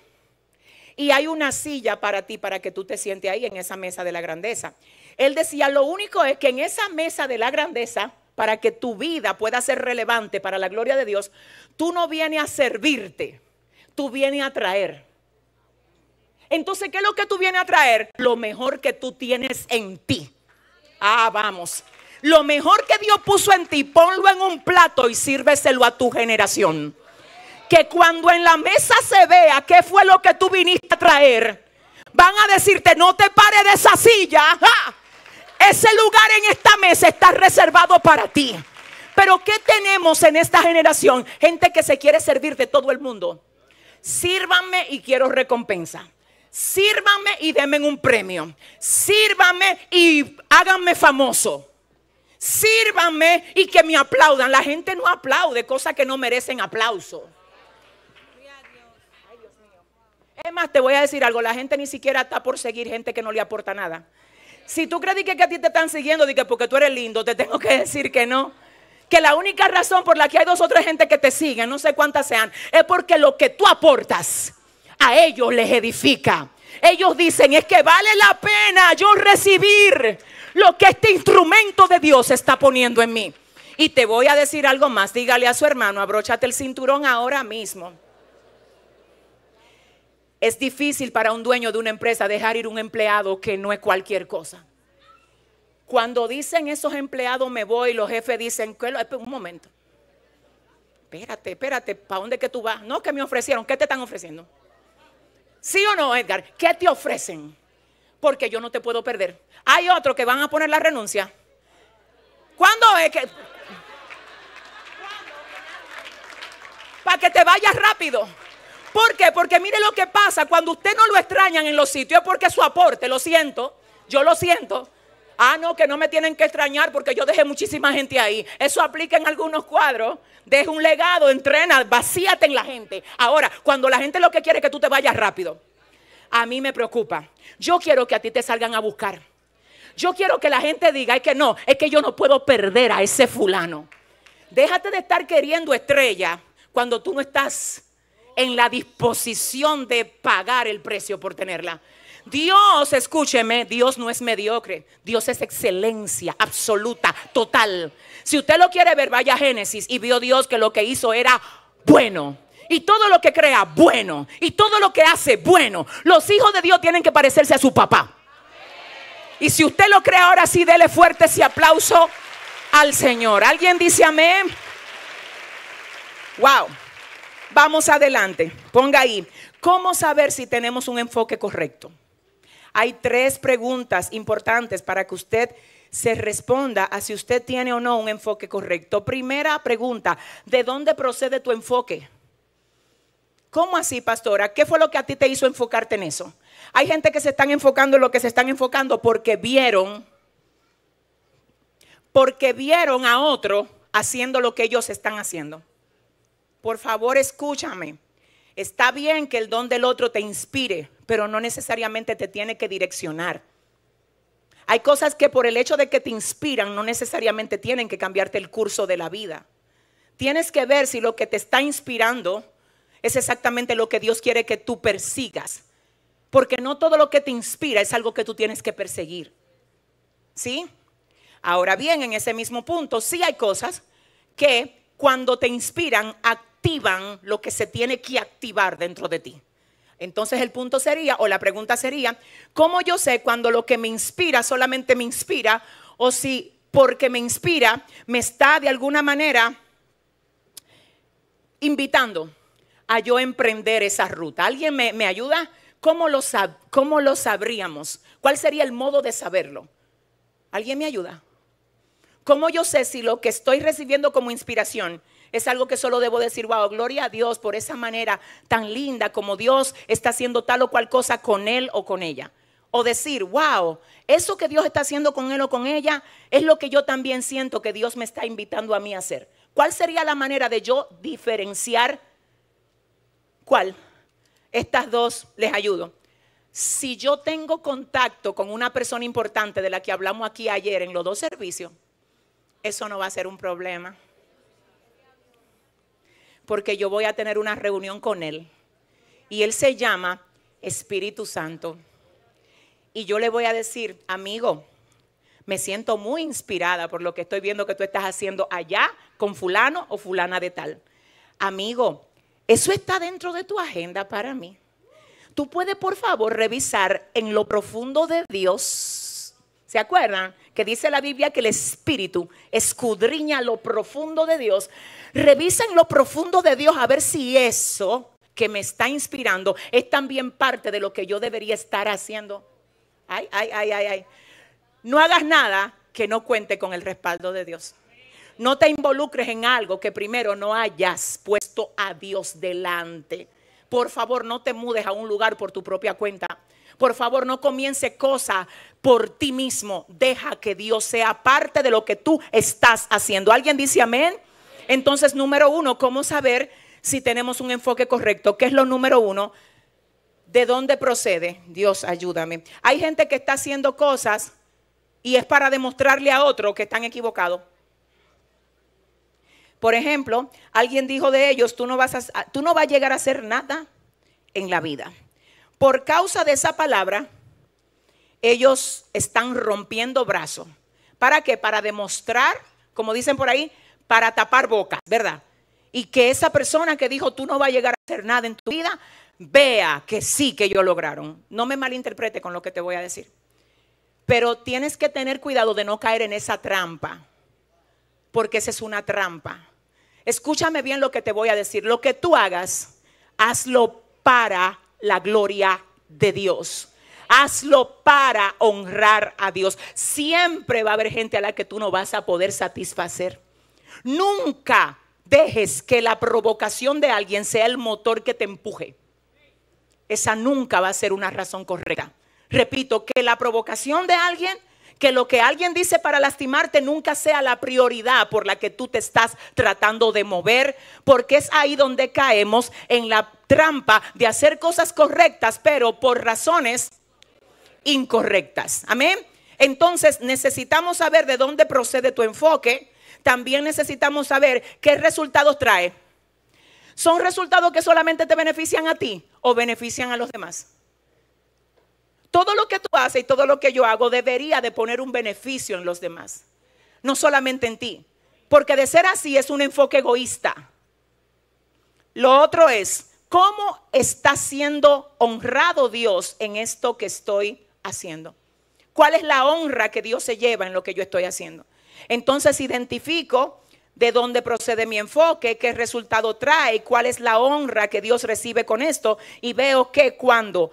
[SPEAKER 1] y hay una silla para ti para que tú te sientes ahí en esa mesa de la grandeza. Él decía, lo único es que en esa mesa de la grandeza, para que tu vida pueda ser relevante para la gloria de Dios, tú no vienes a servirte, tú vienes a traer. Entonces, ¿qué es lo que tú vienes a traer? Lo mejor que tú tienes en ti. Ah, vamos. Lo mejor que Dios puso en ti, ponlo en un plato y sírveselo a tu generación que cuando en la mesa se vea qué fue lo que tú viniste a traer, van a decirte, no te pare de esa silla. Ese lugar en esta mesa está reservado para ti. Pero ¿qué tenemos en esta generación? Gente que se quiere servir de todo el mundo. Sírvame y quiero recompensa. Sírvame y denme un premio. Sírvame y háganme famoso. Sírvame y que me aplaudan. La gente no aplaude cosas que no merecen aplauso. Es más, te voy a decir algo, la gente ni siquiera está por seguir gente que no le aporta nada. Si tú crees que a ti te están siguiendo, que porque tú eres lindo, te tengo que decir que no. Que la única razón por la que hay dos o tres gente que te siguen, no sé cuántas sean, es porque lo que tú aportas a ellos les edifica. Ellos dicen, es que vale la pena yo recibir lo que este instrumento de Dios está poniendo en mí. Y te voy a decir algo más, dígale a su hermano, abróchate el cinturón ahora mismo. Es difícil para un dueño de una empresa dejar ir un empleado que no es cualquier cosa. Cuando dicen esos empleados me voy, los jefes dicen, un momento, espérate, espérate, ¿para dónde que tú vas? No, que me ofrecieron, ¿qué te están ofreciendo? ¿Sí o no, Edgar? ¿Qué te ofrecen? Porque yo no te puedo perder. Hay otros que van a poner la renuncia. ¿Cuándo es que... Para que te vayas rápido. ¿Por qué? Porque mire lo que pasa, cuando usted no lo extrañan en los sitios es porque su aporte, lo siento, yo lo siento. Ah, no, que no me tienen que extrañar porque yo dejé muchísima gente ahí. Eso aplica en algunos cuadros. Deja un legado, entrena, vacíate en la gente. Ahora, cuando la gente lo que quiere es que tú te vayas rápido, a mí me preocupa. Yo quiero que a ti te salgan a buscar. Yo quiero que la gente diga, es que no, es que yo no puedo perder a ese fulano. Déjate de estar queriendo estrella cuando tú no estás en la disposición de pagar el precio por tenerla. Dios, escúcheme, Dios no es mediocre, Dios es excelencia absoluta, total. Si usted lo quiere ver, vaya a Génesis y vio Dios que lo que hizo era bueno. Y todo lo que crea, bueno. Y todo lo que hace, bueno. Los hijos de Dios tienen que parecerse a su papá. Y si usted lo cree ahora sí, dele fuerte ese aplauso al Señor. ¿Alguien dice amén? Wow. Vamos adelante. Ponga ahí. ¿Cómo saber si tenemos un enfoque correcto? Hay tres preguntas importantes para que usted se responda a si usted tiene o no un enfoque correcto. Primera pregunta, ¿de dónde procede tu enfoque? ¿Cómo así, pastora? ¿Qué fue lo que a ti te hizo enfocarte en eso? Hay gente que se están enfocando en lo que se están enfocando porque vieron, porque vieron a otro haciendo lo que ellos están haciendo por favor escúchame. Está bien que el don del otro te inspire, pero no necesariamente te tiene que direccionar. Hay cosas que por el hecho de que te inspiran no necesariamente tienen que cambiarte el curso de la vida. Tienes que ver si lo que te está inspirando es exactamente lo que Dios quiere que tú persigas. Porque no todo lo que te inspira es algo que tú tienes que perseguir. ¿Sí? Ahora bien, en ese mismo punto, sí hay cosas que cuando te inspiran, a activan lo que se tiene que activar dentro de ti. Entonces el punto sería, o la pregunta sería, ¿cómo yo sé cuando lo que me inspira solamente me inspira o si porque me inspira me está de alguna manera invitando a yo emprender esa ruta? ¿Alguien me, ayuda? ¿Cómo lo, ¿Cómo lo sabríamos? ¿Cuál sería el modo de saberlo? ¿Alguien me ayuda? ¿Cómo yo sé si lo que estoy recibiendo como inspiración es algo que solo debo decir, wow, gloria a Dios por esa manera tan linda como Dios está haciendo tal o cual cosa con él o con ella. O decir, wow, eso que Dios está haciendo con él o con ella es lo que yo también siento que Dios me está invitando a mí a hacer. ¿Cuál sería la manera de yo diferenciar cuál? Estas dos les ayudo. Si yo tengo contacto con una persona importante de la que hablamos aquí ayer en los dos servicios, eso no va a ser un problema porque yo voy a tener una reunión con Él. Y Él se llama Espíritu Santo. Y yo le voy a decir, amigo, me siento muy inspirada por lo que estoy viendo que tú estás haciendo allá con fulano o fulana de tal. Amigo, eso está dentro de tu agenda para mí. Tú puedes, por favor, revisar en lo profundo de Dios. ¿Se acuerdan? Que dice la Biblia que el Espíritu escudriña lo profundo de Dios Revisa en lo profundo de Dios a ver si eso que me está inspirando es también parte de lo que yo debería estar haciendo. Ay, ay, ay, ay, ay. No hagas nada que no cuente con el respaldo de Dios. No te involucres en algo que primero no hayas puesto a Dios delante. Por favor, no te mudes a un lugar por tu propia cuenta. Por favor, no comience cosas por ti mismo. Deja que Dios sea parte de lo que tú estás haciendo. ¿Alguien dice amén? Entonces, número uno, ¿cómo saber si tenemos un enfoque correcto? ¿Qué es lo número uno? ¿De dónde procede? Dios, ayúdame. Hay gente que está haciendo cosas y es para demostrarle a otro que están equivocados. Por ejemplo, alguien dijo de ellos, tú no vas a, tú no vas a llegar a hacer nada en la vida. Por causa de esa palabra, ellos están rompiendo brazos. ¿Para qué? Para demostrar, como dicen por ahí, para tapar bocas, ¿verdad? Y que esa persona que dijo, tú no vas a llegar a hacer nada en tu vida, vea que sí que yo lograron. No me malinterprete con lo que te voy a decir. Pero tienes que tener cuidado de no caer en esa trampa, porque esa es una trampa. Escúchame bien lo que te voy a decir. Lo que tú hagas, hazlo para la gloria de Dios. Hazlo para honrar a Dios. Siempre va a haber gente a la que tú no vas a poder satisfacer. Nunca dejes que la provocación de alguien sea el motor que te empuje. Esa nunca va a ser una razón correcta. Repito, que la provocación de alguien, que lo que alguien dice para lastimarte nunca sea la prioridad por la que tú te estás tratando de mover, porque es ahí donde caemos en la trampa de hacer cosas correctas, pero por razones incorrectas. Amén. Entonces necesitamos saber de dónde procede tu enfoque también necesitamos saber qué resultados trae. ¿Son resultados que solamente te benefician a ti o benefician a los demás? Todo lo que tú haces y todo lo que yo hago debería de poner un beneficio en los demás, no solamente en ti, porque de ser así es un enfoque egoísta. Lo otro es, ¿cómo está siendo honrado Dios en esto que estoy haciendo? ¿Cuál es la honra que Dios se lleva en lo que yo estoy haciendo? Entonces identifico de dónde procede mi enfoque, qué resultado trae, cuál es la honra que Dios recibe con esto y veo que cuando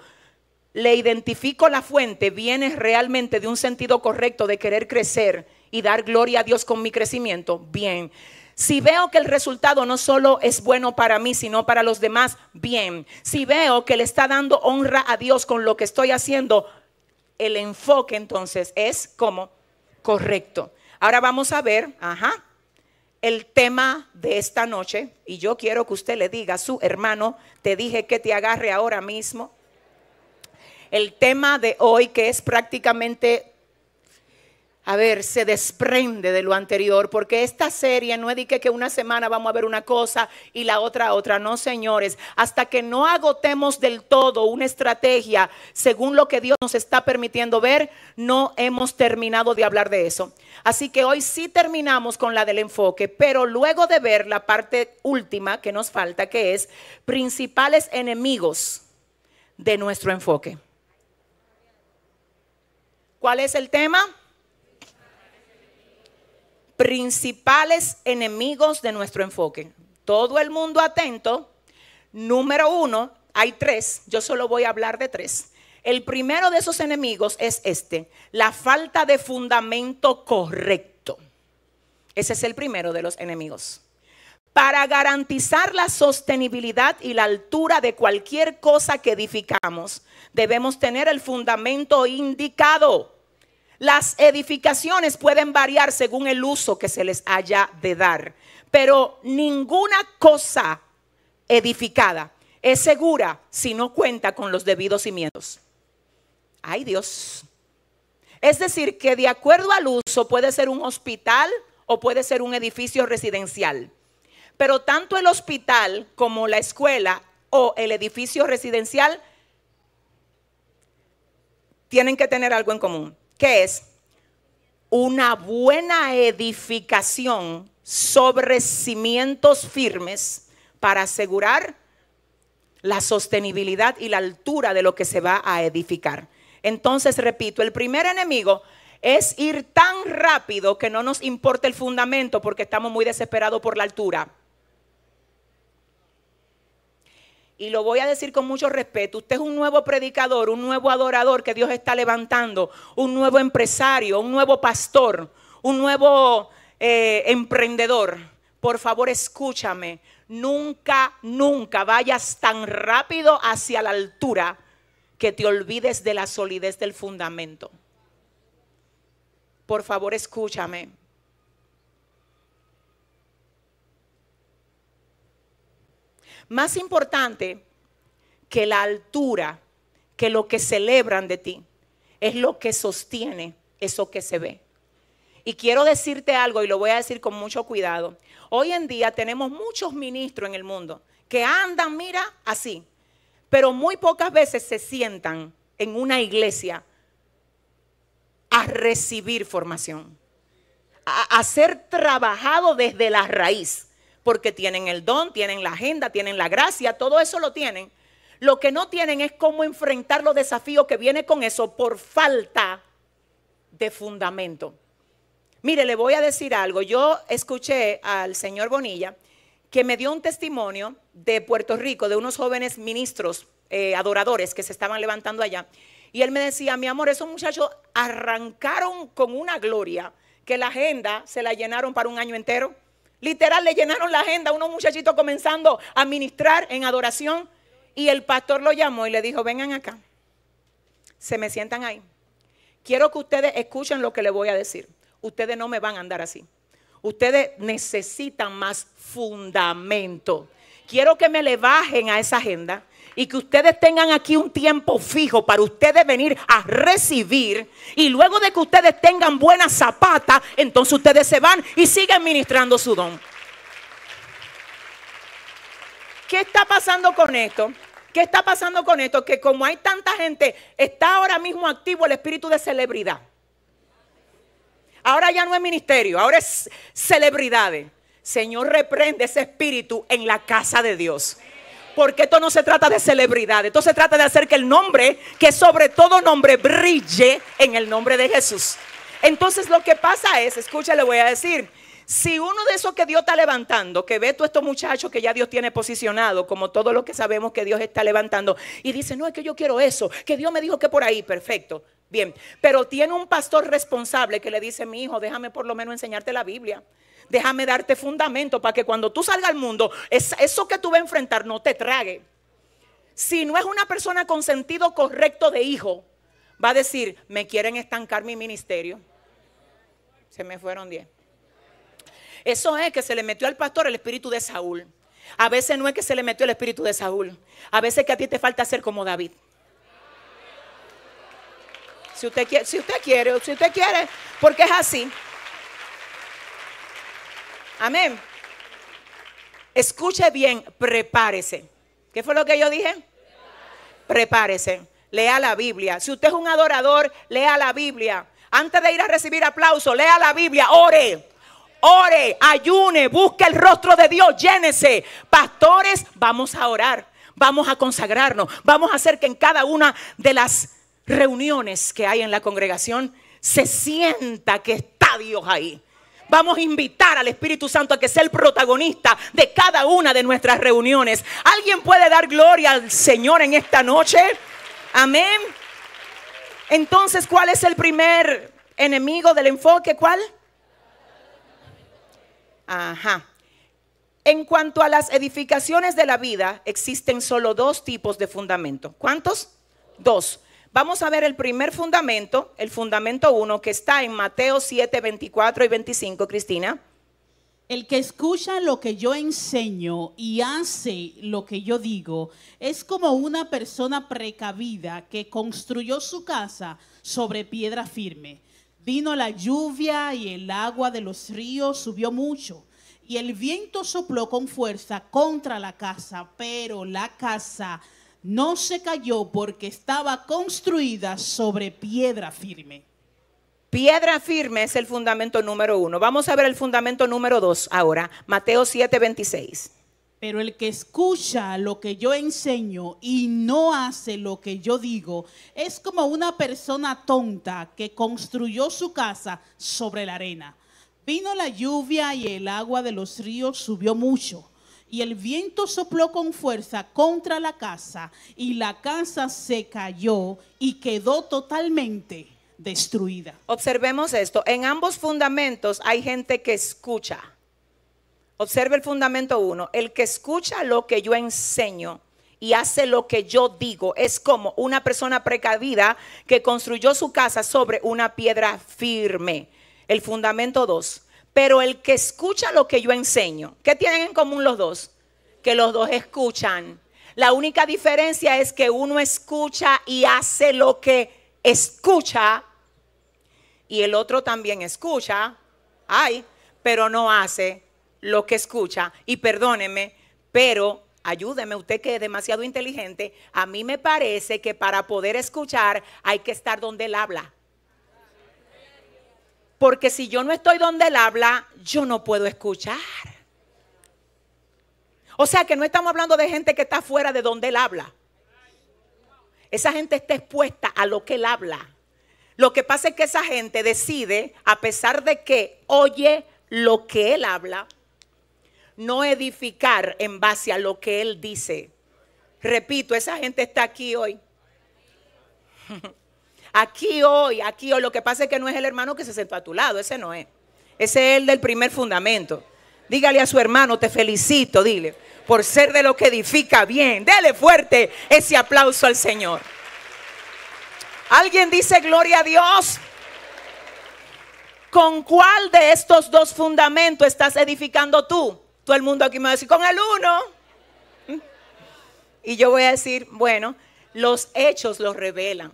[SPEAKER 1] le identifico la fuente viene realmente de un sentido correcto de querer crecer y dar gloria a Dios con mi crecimiento, bien. Si veo que el resultado no solo es bueno para mí, sino para los demás, bien. Si veo que le está dando honra a Dios con lo que estoy haciendo, el enfoque entonces es como correcto. Ahora vamos a ver, ajá, el tema de esta noche. Y yo quiero que usted le diga a su hermano, te dije que te agarre ahora mismo. El tema de hoy, que es prácticamente a ver, se desprende de lo anterior, porque esta serie no es de que, una semana vamos a ver una cosa y la otra otra, no señores, hasta que no agotemos del todo una estrategia según lo que Dios nos está permitiendo ver, no hemos terminado de hablar de eso. Así que hoy sí terminamos con la del enfoque, pero luego de ver la parte última que nos falta, que es principales enemigos de nuestro enfoque. ¿Cuál es el tema? principales enemigos de nuestro enfoque. Todo el mundo atento. Número uno, hay tres, yo solo voy a hablar de tres. El primero de esos enemigos es este, la falta de fundamento correcto. Ese es el primero de los enemigos. Para garantizar la sostenibilidad y la altura de cualquier cosa que edificamos, debemos tener el fundamento indicado. Las edificaciones pueden variar según el uso que se les haya de dar, pero ninguna cosa edificada es segura si no cuenta con los debidos cimientos. Ay Dios. Es decir, que de acuerdo al uso puede ser un hospital o puede ser un edificio residencial. Pero tanto el hospital como la escuela o el edificio residencial tienen que tener algo en común que es una buena edificación sobre cimientos firmes para asegurar la sostenibilidad y la altura de lo que se va a edificar. Entonces, repito, el primer enemigo es ir tan rápido que no nos importa el fundamento porque estamos muy desesperados por la altura. y lo voy a decir con mucho respeto, usted es un nuevo predicador, un nuevo adorador que Dios está levantando, un nuevo empresario, un nuevo pastor, un nuevo eh, emprendedor. Por favor, escúchame, nunca, nunca vayas tan rápido hacia la altura que te olvides de la solidez del fundamento. Por favor, escúchame. más importante que la altura, que lo que celebran de ti, es lo que sostiene eso que se ve. Y quiero decirte algo, y lo voy a decir con mucho cuidado. Hoy en día tenemos muchos ministros en el mundo que andan, mira, así, pero muy pocas veces se sientan en una iglesia a recibir formación, a, ser trabajado desde la raíz porque tienen el don, tienen la agenda, tienen la gracia, todo eso lo tienen. Lo que no tienen es cómo enfrentar los desafíos que viene con eso por falta de fundamento. Mire, le voy a decir algo. Yo escuché al señor Bonilla que me dio un testimonio de Puerto Rico, de unos jóvenes ministros, eh, adoradores que se estaban levantando allá. Y él me decía, mi amor, esos muchachos arrancaron con una gloria que la agenda se la llenaron para un año entero. Literal, le llenaron la agenda unos muchachitos comenzando a ministrar en adoración. Y el pastor lo llamó y le dijo, vengan acá, se me sientan ahí. Quiero que ustedes escuchen lo que le voy a decir. Ustedes no me van a andar así. Ustedes necesitan más fundamento. Quiero que me le bajen a esa agenda y que ustedes tengan aquí un tiempo fijo para ustedes venir a recibir y luego de que ustedes tengan buenas zapatas, entonces ustedes se van y siguen ministrando su don. ¿Qué está pasando con esto? ¿Qué está pasando con esto? Que como hay tanta gente, está ahora mismo activo el espíritu de celebridad. Ahora ya no es ministerio, ahora es celebridades. Señor, reprende ese espíritu en la casa de Dios. Porque esto no se trata de celebridades, esto se trata de hacer que el nombre, que sobre todo nombre, brille en el nombre de Jesús. Entonces lo que pasa es, escucha, le voy a decir, si uno de esos que Dios está levantando, que ve todos estos muchachos que ya Dios tiene posicionado, como todo lo que sabemos que Dios está levantando, y dice, no, es que yo quiero eso, que Dios me dijo que por ahí, perfecto, bien. Pero tiene un pastor responsable que le dice, mi hijo, déjame por lo menos enseñarte la Biblia déjame darte fundamento para que cuando tú salgas al mundo, eso que tú vas a enfrentar no te trague. Si no es una persona con sentido correcto de hijo, va a decir, me quieren estancar mi ministerio. Se me fueron diez. Eso es que se le metió al pastor el espíritu de Saúl. A veces no es que se le metió el espíritu de Saúl. A veces que a ti te falta ser como David. Si usted quiere, si usted quiere, si usted quiere, porque es así. Amén. Escuche bien, prepárese. ¿Qué fue lo que yo dije? Prepárese. Lea la Biblia. Si usted es un adorador, lea la Biblia. Antes de ir a recibir aplauso, lea la Biblia, ore. Ore, ayune, busque el rostro de Dios, llénese. Pastores, vamos a orar, vamos a consagrarnos, vamos a hacer que en cada una de las reuniones que hay en la congregación se sienta que está Dios ahí. Vamos a invitar al Espíritu Santo a que sea el protagonista de cada una de nuestras reuniones. ¿Alguien puede dar gloria al Señor en esta noche? Amén. Entonces, ¿cuál es el primer enemigo del enfoque? ¿Cuál? Ajá. En cuanto a las edificaciones de la vida, existen solo dos tipos de fundamento. ¿Cuántos? Dos. Vamos a ver el primer fundamento, el fundamento 1, que está en Mateo 7, 24 y 25, Cristina.
[SPEAKER 2] El que escucha lo que yo enseño y hace lo que yo digo es como una persona precavida que construyó su casa sobre piedra firme. Vino la lluvia y el agua de los ríos subió mucho y el viento sopló con fuerza contra la casa, pero la casa no se cayó porque estaba construida sobre piedra firme.
[SPEAKER 1] Piedra firme es el fundamento número uno. Vamos a ver el fundamento número dos ahora, Mateo 7, 26. Pero
[SPEAKER 2] el que escucha lo que yo enseño y no hace lo que yo digo, es como una persona tonta que construyó su casa sobre la arena. Vino la lluvia y el agua de los ríos subió mucho y el viento sopló con fuerza contra la casa y la casa se cayó
[SPEAKER 1] y quedó totalmente destruida. Observemos esto. En ambos fundamentos hay gente que escucha. Observe el fundamento uno. El que escucha lo que yo enseño y hace lo que yo digo. Es como una persona precavida que construyó su casa sobre una piedra firme. El fundamento dos pero el que escucha lo que yo enseño. ¿Qué tienen en común los dos? Que los dos escuchan. La única diferencia es que uno escucha y hace lo que escucha y el otro también escucha, ay, pero no hace lo que escucha. Y perdóneme, pero ayúdeme usted que es demasiado inteligente, a mí me parece que para poder escuchar hay que estar donde él habla. Porque si yo no estoy donde Él habla, yo no puedo escuchar. O sea que no estamos hablando de gente que está fuera de donde Él habla. Esa gente está expuesta a lo que Él habla. Lo que pasa es que esa gente decide, a pesar de que oye lo que Él habla, no edificar en base a lo que Él dice. Repito, esa gente está aquí hoy. (laughs) Aquí hoy, aquí hoy, lo que pasa es que no es el hermano que se sentó a tu lado, ese no es. Ese es el del primer fundamento. Dígale a su hermano, te felicito, dile, por ser de lo que edifica bien. Dele fuerte ese aplauso al Señor. ¿Alguien dice gloria a Dios? ¿Con cuál de estos dos fundamentos estás edificando tú? Todo el mundo aquí me va a decir, con el uno. Y yo voy a decir, bueno, los hechos los revelan.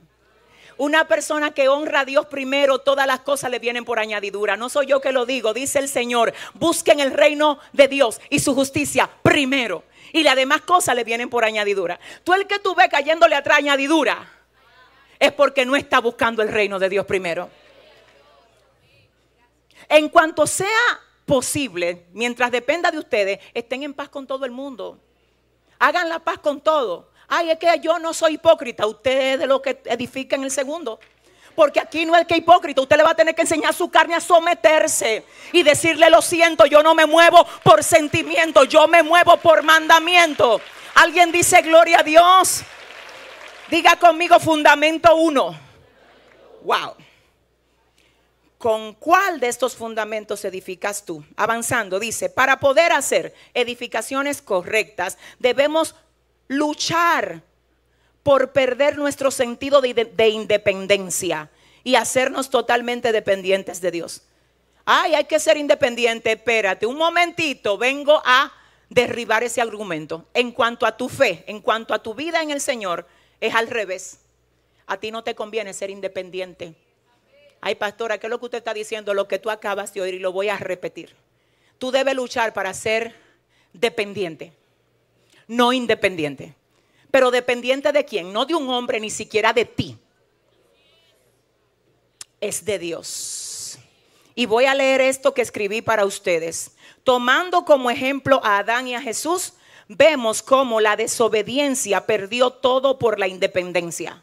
[SPEAKER 1] Una persona que honra a Dios primero, todas las cosas le vienen por añadidura. No soy yo que lo digo, dice el Señor. Busquen el reino de Dios y su justicia primero. Y las demás cosas le vienen por añadidura. Tú el que tú ves cayéndole atrás añadidura es porque no está buscando el reino de Dios primero. En cuanto sea posible, mientras dependa de ustedes, estén en paz con todo el mundo. Hagan la paz con todo ay, es que yo no soy hipócrita, usted es de lo que edifica en el segundo. Porque aquí no es que hipócrita, usted le va a tener que enseñar su carne a someterse y decirle lo siento, yo no me muevo por sentimiento, yo me muevo por mandamiento. Alguien dice gloria a Dios. Diga conmigo fundamento uno. Wow. ¿Con cuál de estos fundamentos edificas tú? Avanzando, dice, para poder hacer edificaciones correctas, debemos luchar por perder nuestro sentido de, independencia y hacernos totalmente dependientes de Dios. Ay, hay que ser independiente, espérate, un momentito, vengo a derribar ese argumento. En cuanto a tu fe, en cuanto a tu vida en el Señor, es al revés. A ti no te conviene ser independiente. Ay, pastora, ¿qué es lo que usted está diciendo? Lo que tú acabas de oír y lo voy a repetir. Tú debes luchar para ser dependiente no independiente. Pero dependiente de quién, no de un hombre, ni siquiera de ti. Es de Dios. Y voy a leer esto que escribí para ustedes. Tomando como ejemplo a Adán y a Jesús, vemos cómo la desobediencia perdió todo por la independencia.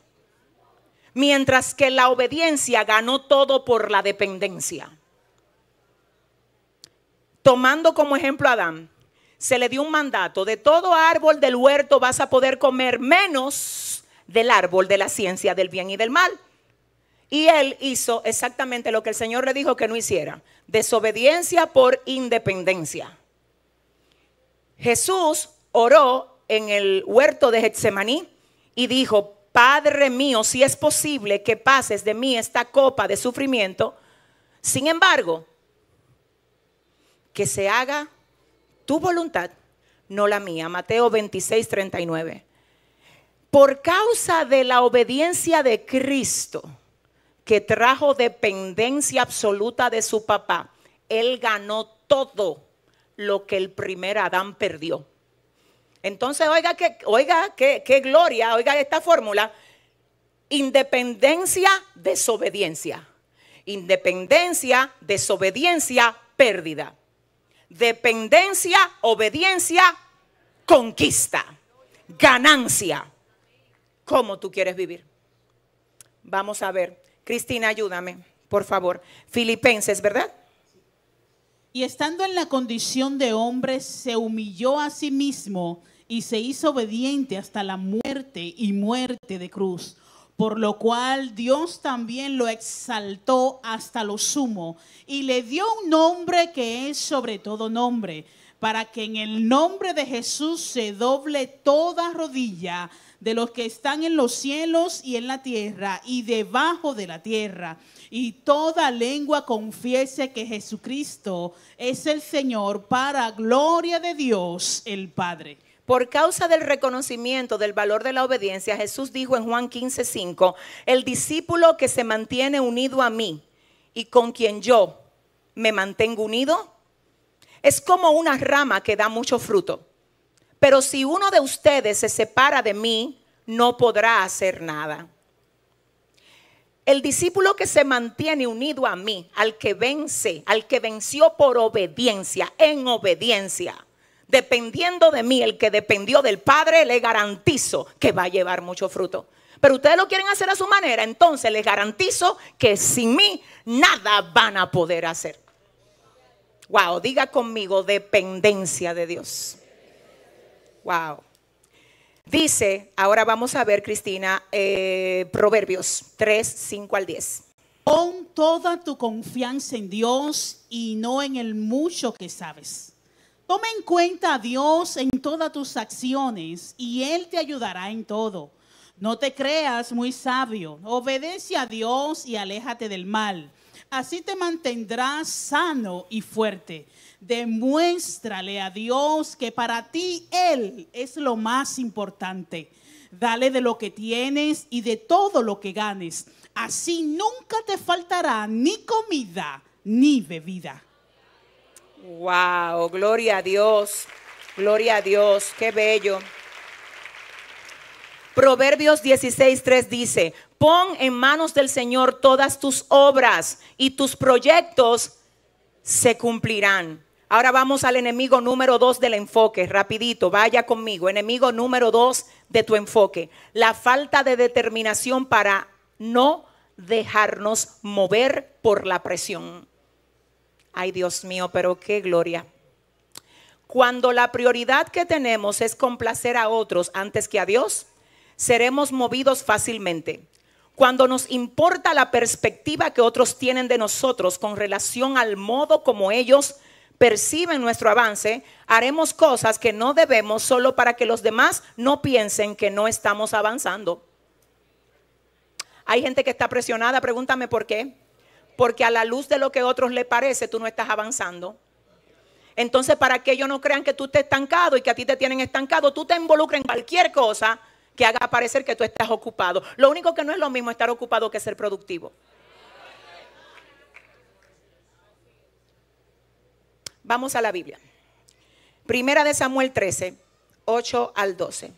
[SPEAKER 1] Mientras que la obediencia ganó todo por la dependencia. Tomando como ejemplo a Adán, se le dio un mandato, de todo árbol del huerto vas a poder comer menos del árbol de la ciencia del bien y del mal. Y él hizo exactamente lo que el Señor le dijo que no hiciera, desobediencia por independencia. Jesús oró en el huerto de Getsemaní y dijo, Padre mío, si es posible que pases de mí esta copa de sufrimiento, sin embargo, que se haga tu voluntad, no la mía. Mateo 26, 39. Por causa de la obediencia de Cristo, que trajo dependencia absoluta de su papá, él ganó todo lo que el primer Adán perdió. Entonces, oiga, que, oiga, qué gloria, oiga esta fórmula. Independencia, desobediencia. Independencia, desobediencia, pérdida dependencia, obediencia, conquista, ganancia. ¿Cómo tú quieres vivir? Vamos a ver. Cristina, ayúdame, por favor. Filipenses, ¿verdad?
[SPEAKER 2] Y estando en la condición de hombre, se humilló a sí mismo y se hizo obediente hasta la muerte y muerte de cruz por lo cual Dios también lo exaltó hasta lo sumo y le dio un nombre que es sobre todo nombre, para que en el nombre de Jesús se doble toda rodilla de los que están en los cielos y en la tierra y debajo de la tierra, y toda lengua confiese que
[SPEAKER 1] Jesucristo es el Señor para gloria de Dios el Padre. Por causa del reconocimiento del valor de la obediencia, Jesús dijo en Juan 15:5, el discípulo que se mantiene unido a mí y con quien yo me mantengo unido, es como una rama que da mucho fruto. Pero si uno de ustedes se separa de mí, no podrá hacer nada. El discípulo que se mantiene unido a mí, al que vence, al que venció por obediencia, en obediencia, Dependiendo de mí, el que dependió del Padre, le garantizo que va a llevar mucho fruto. Pero ustedes lo quieren hacer a su manera, entonces les garantizo que sin mí nada van a poder hacer. Wow, diga conmigo dependencia de Dios. Wow. Dice, ahora vamos a ver, Cristina, eh, Proverbios 3, 5 al 10. Pon toda tu confianza en Dios
[SPEAKER 2] y no en el mucho que sabes. Toma en cuenta a Dios en todas tus acciones y Él te ayudará en todo. No te creas muy sabio. Obedece a Dios y aléjate del mal. Así te mantendrás sano y fuerte. Demuéstrale a Dios que para ti Él es lo más importante. Dale de lo que tienes y de todo lo que ganes. Así nunca te faltará ni comida ni bebida.
[SPEAKER 1] Wow, gloria a Dios, gloria a Dios, qué bello. Proverbios 16:3 dice, pon en manos del Señor todas tus obras y tus proyectos se cumplirán. Ahora vamos al enemigo número dos del enfoque, rapidito, vaya conmigo. Enemigo número dos de tu enfoque, la falta de determinación para no dejarnos mover por la presión. Ay Dios mío, pero qué gloria. Cuando la prioridad que tenemos es complacer a otros antes que a Dios, seremos movidos fácilmente. Cuando nos importa la perspectiva que otros tienen de nosotros con relación al modo como ellos perciben nuestro avance, haremos cosas que no debemos solo para que los demás no piensen que no estamos avanzando. Hay gente que está presionada, pregúntame por qué. Porque a la luz de lo que a otros le parece, tú no estás avanzando. Entonces, para que ellos no crean que tú estés estancado y que a ti te tienen estancado, tú te involucras en cualquier cosa que haga parecer que tú estás ocupado. Lo único que no es lo mismo estar ocupado que ser productivo. Vamos a la Biblia. Primera de Samuel 13, 8 al 12.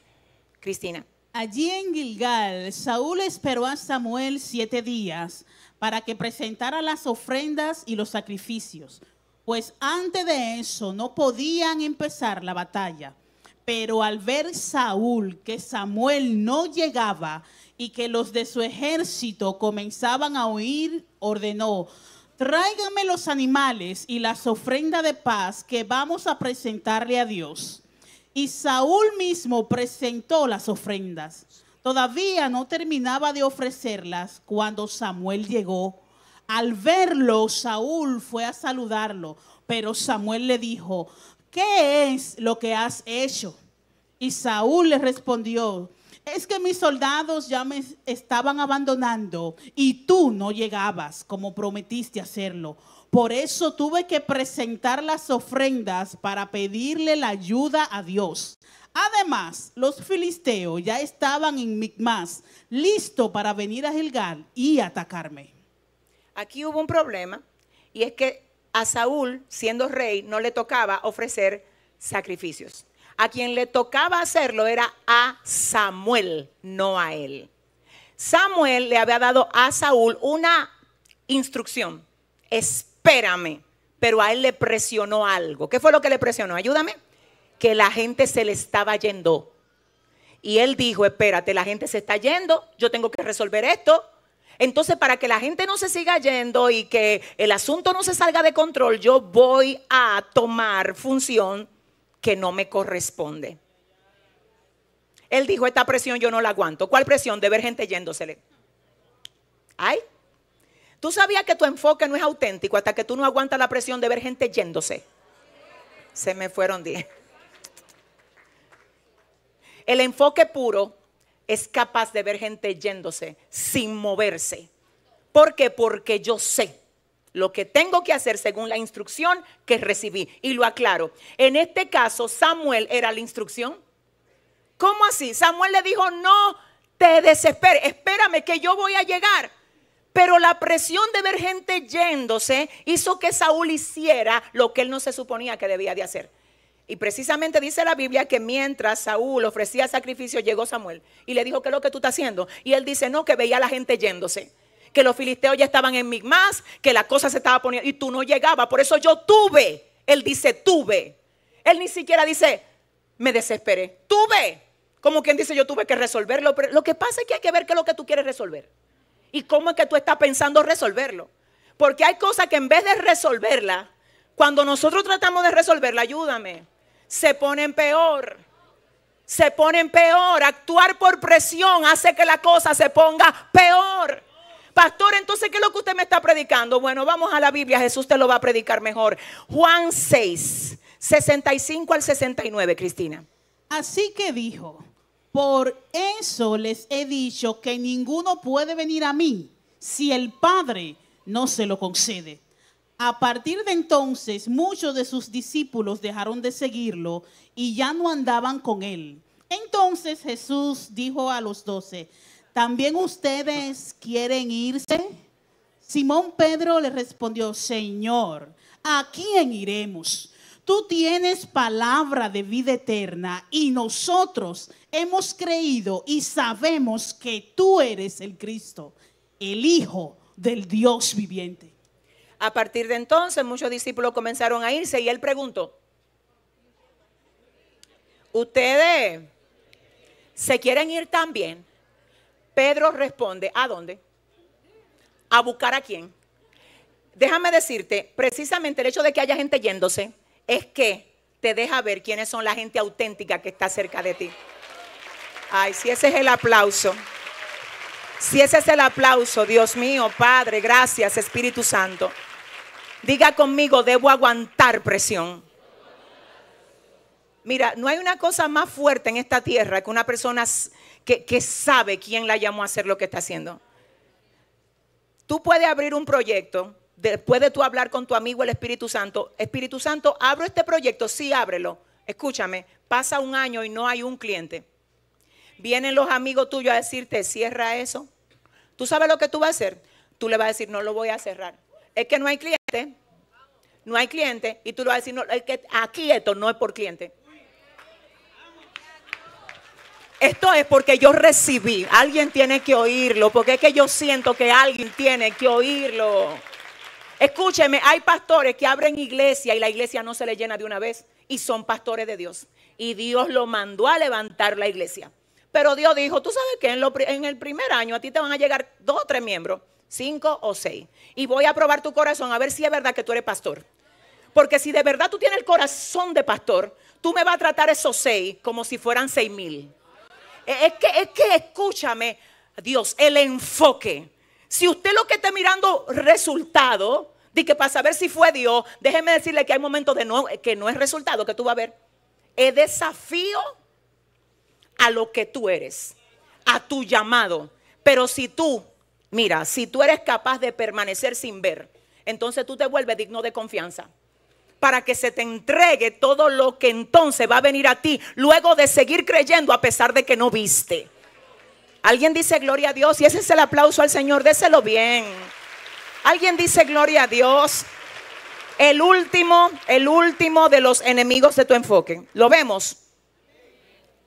[SPEAKER 1] Cristina. Allí en Gilgal, Saúl esperó a
[SPEAKER 2] Samuel siete días para que presentara las ofrendas y los sacrificios, pues antes de eso no podían empezar la batalla. Pero al ver Saúl que Samuel no llegaba y que los de su ejército comenzaban a huir, ordenó, tráigame los animales y las ofrendas de paz que vamos a presentarle a Dios. Y Saúl mismo presentó las ofrendas. Todavía no terminaba de ofrecerlas cuando Samuel llegó. Al verlo, Saúl fue a saludarlo, pero Samuel le dijo, ¿qué es lo que has hecho? Y Saúl le respondió, es que mis soldados ya me estaban abandonando y tú no llegabas como prometiste hacerlo. Por eso tuve que presentar las ofrendas para pedirle la ayuda a Dios. Además, los filisteos ya estaban en Micmas, listos para venir a Gilgal y atacarme.
[SPEAKER 1] Aquí hubo un problema, y es que a Saúl, siendo rey, no le tocaba ofrecer sacrificios. A quien le tocaba hacerlo era a Samuel, no a él. Samuel le había dado a Saúl una instrucción, espérame, pero a él le presionó algo. ¿Qué fue lo que le presionó? Ayúdame que la gente se le estaba yendo. Y él dijo, espérate, la gente se está yendo, yo tengo que resolver esto. Entonces, para que la gente no se siga yendo y que el asunto no se salga de control, yo voy a tomar función que no me corresponde. Él dijo, esta presión yo no la aguanto. ¿Cuál presión? De ver gente yéndosele. Ay, tú sabías que tu enfoque no es auténtico hasta que tú no aguantas la presión de ver gente yéndose. Se me fueron 10. El enfoque puro es capaz de ver gente yéndose sin moverse. ¿Por qué? Porque yo sé lo que tengo que hacer según la instrucción que recibí. Y lo aclaro. En este caso, Samuel era la instrucción. ¿Cómo así? Samuel le dijo, no te desesperes, espérame que yo voy a llegar. Pero la presión de ver gente yéndose hizo que Saúl hiciera lo que él no se suponía que debía de hacer. Y precisamente dice la Biblia que mientras Saúl ofrecía sacrificio, llegó Samuel y le dijo, ¿qué es lo que tú estás haciendo? Y él dice, no, que veía a la gente yéndose, que los filisteos ya estaban en Migmas, que la cosa se estaba poniendo y tú no llegabas. Por eso yo tuve, él dice, tuve. Él ni siquiera dice, me desesperé, tuve. Como quien dice, yo tuve que resolverlo. Pero lo que pasa es que hay que ver qué es lo que tú quieres resolver. Y cómo es que tú estás pensando resolverlo. Porque hay cosas que en vez de resolverla, cuando nosotros tratamos de resolverla, ayúdame, se ponen peor. Se ponen peor. Actuar por presión hace que la cosa se ponga peor. Pastor, entonces, ¿qué es lo que usted me está predicando? Bueno, vamos a la Biblia, Jesús te lo va a predicar mejor. Juan 6, 65 al 69, Cristina. Así que dijo, por eso les he dicho que ninguno puede
[SPEAKER 2] venir a mí si el Padre no se lo concede a partir de entonces, muchos de sus discípulos dejaron de seguirlo y ya no andaban con él. Entonces Jesús dijo a los doce, ¿también ustedes quieren irse? Simón Pedro le respondió, Señor, ¿a quién iremos? Tú tienes palabra de vida eterna y nosotros hemos creído y sabemos que tú eres el Cristo, el Hijo del Dios viviente.
[SPEAKER 1] A partir de entonces muchos discípulos comenzaron a irse y él preguntó, ¿ustedes se quieren ir también? Pedro responde, ¿a dónde? ¿A buscar a quién? Déjame decirte, precisamente el hecho de que haya gente yéndose es que te deja ver quiénes son la gente auténtica que está cerca de ti. Ay, si ese es el aplauso. Si ese es el aplauso, Dios mío, Padre, gracias, Espíritu Santo. Diga conmigo, debo aguantar presión. Mira, no hay una cosa más fuerte en esta tierra que una persona que, sabe quién la llamó a hacer lo que está haciendo. Tú puedes abrir un proyecto, después tú hablar con tu amigo el Espíritu Santo, Espíritu Santo, abro este proyecto, sí, ábrelo. Escúchame, pasa un año y no hay un cliente. Vienen los amigos tuyos a decirte, cierra eso. ¿Tú sabes lo que tú vas a hacer? Tú le vas a decir, no lo voy a cerrar es que no hay cliente, no hay cliente, y tú lo vas a decir, no, es que aquí esto no es por cliente. Esto es porque yo recibí, alguien tiene que oírlo, porque es que yo siento que alguien tiene que oírlo. Escúcheme, hay pastores que abren iglesia y la iglesia no se le llena de una vez y son pastores de Dios. Y Dios lo mandó a levantar la iglesia. Pero Dios dijo, tú sabes que en, el primer año a ti te van a llegar dos o tres miembros, cinco o seis. Y voy a probar tu corazón a ver si es verdad que tú eres pastor. Porque si de verdad tú tienes el corazón de pastor, tú me vas a tratar esos seis como si fueran seis mil. E-, es que, que escúchame, Dios, el enfoque. Si usted lo que está mirando resultado, di que para saber si fue Dios, déjeme decirle que hay momentos de no, que no es resultado que tú vas a ver. Es desafío a lo que tú eres, a tu llamado. Pero si tú, mira, si tú eres capaz de permanecer sin ver, entonces tú te vuelves digno de confianza para que se te entregue todo lo que entonces va a venir a ti luego de seguir creyendo a pesar de que no viste. Alguien dice gloria a Dios y ese es el aplauso al Señor, déselo bien. Alguien dice gloria a Dios. El último, el último de los enemigos de tu enfoque. Lo vemos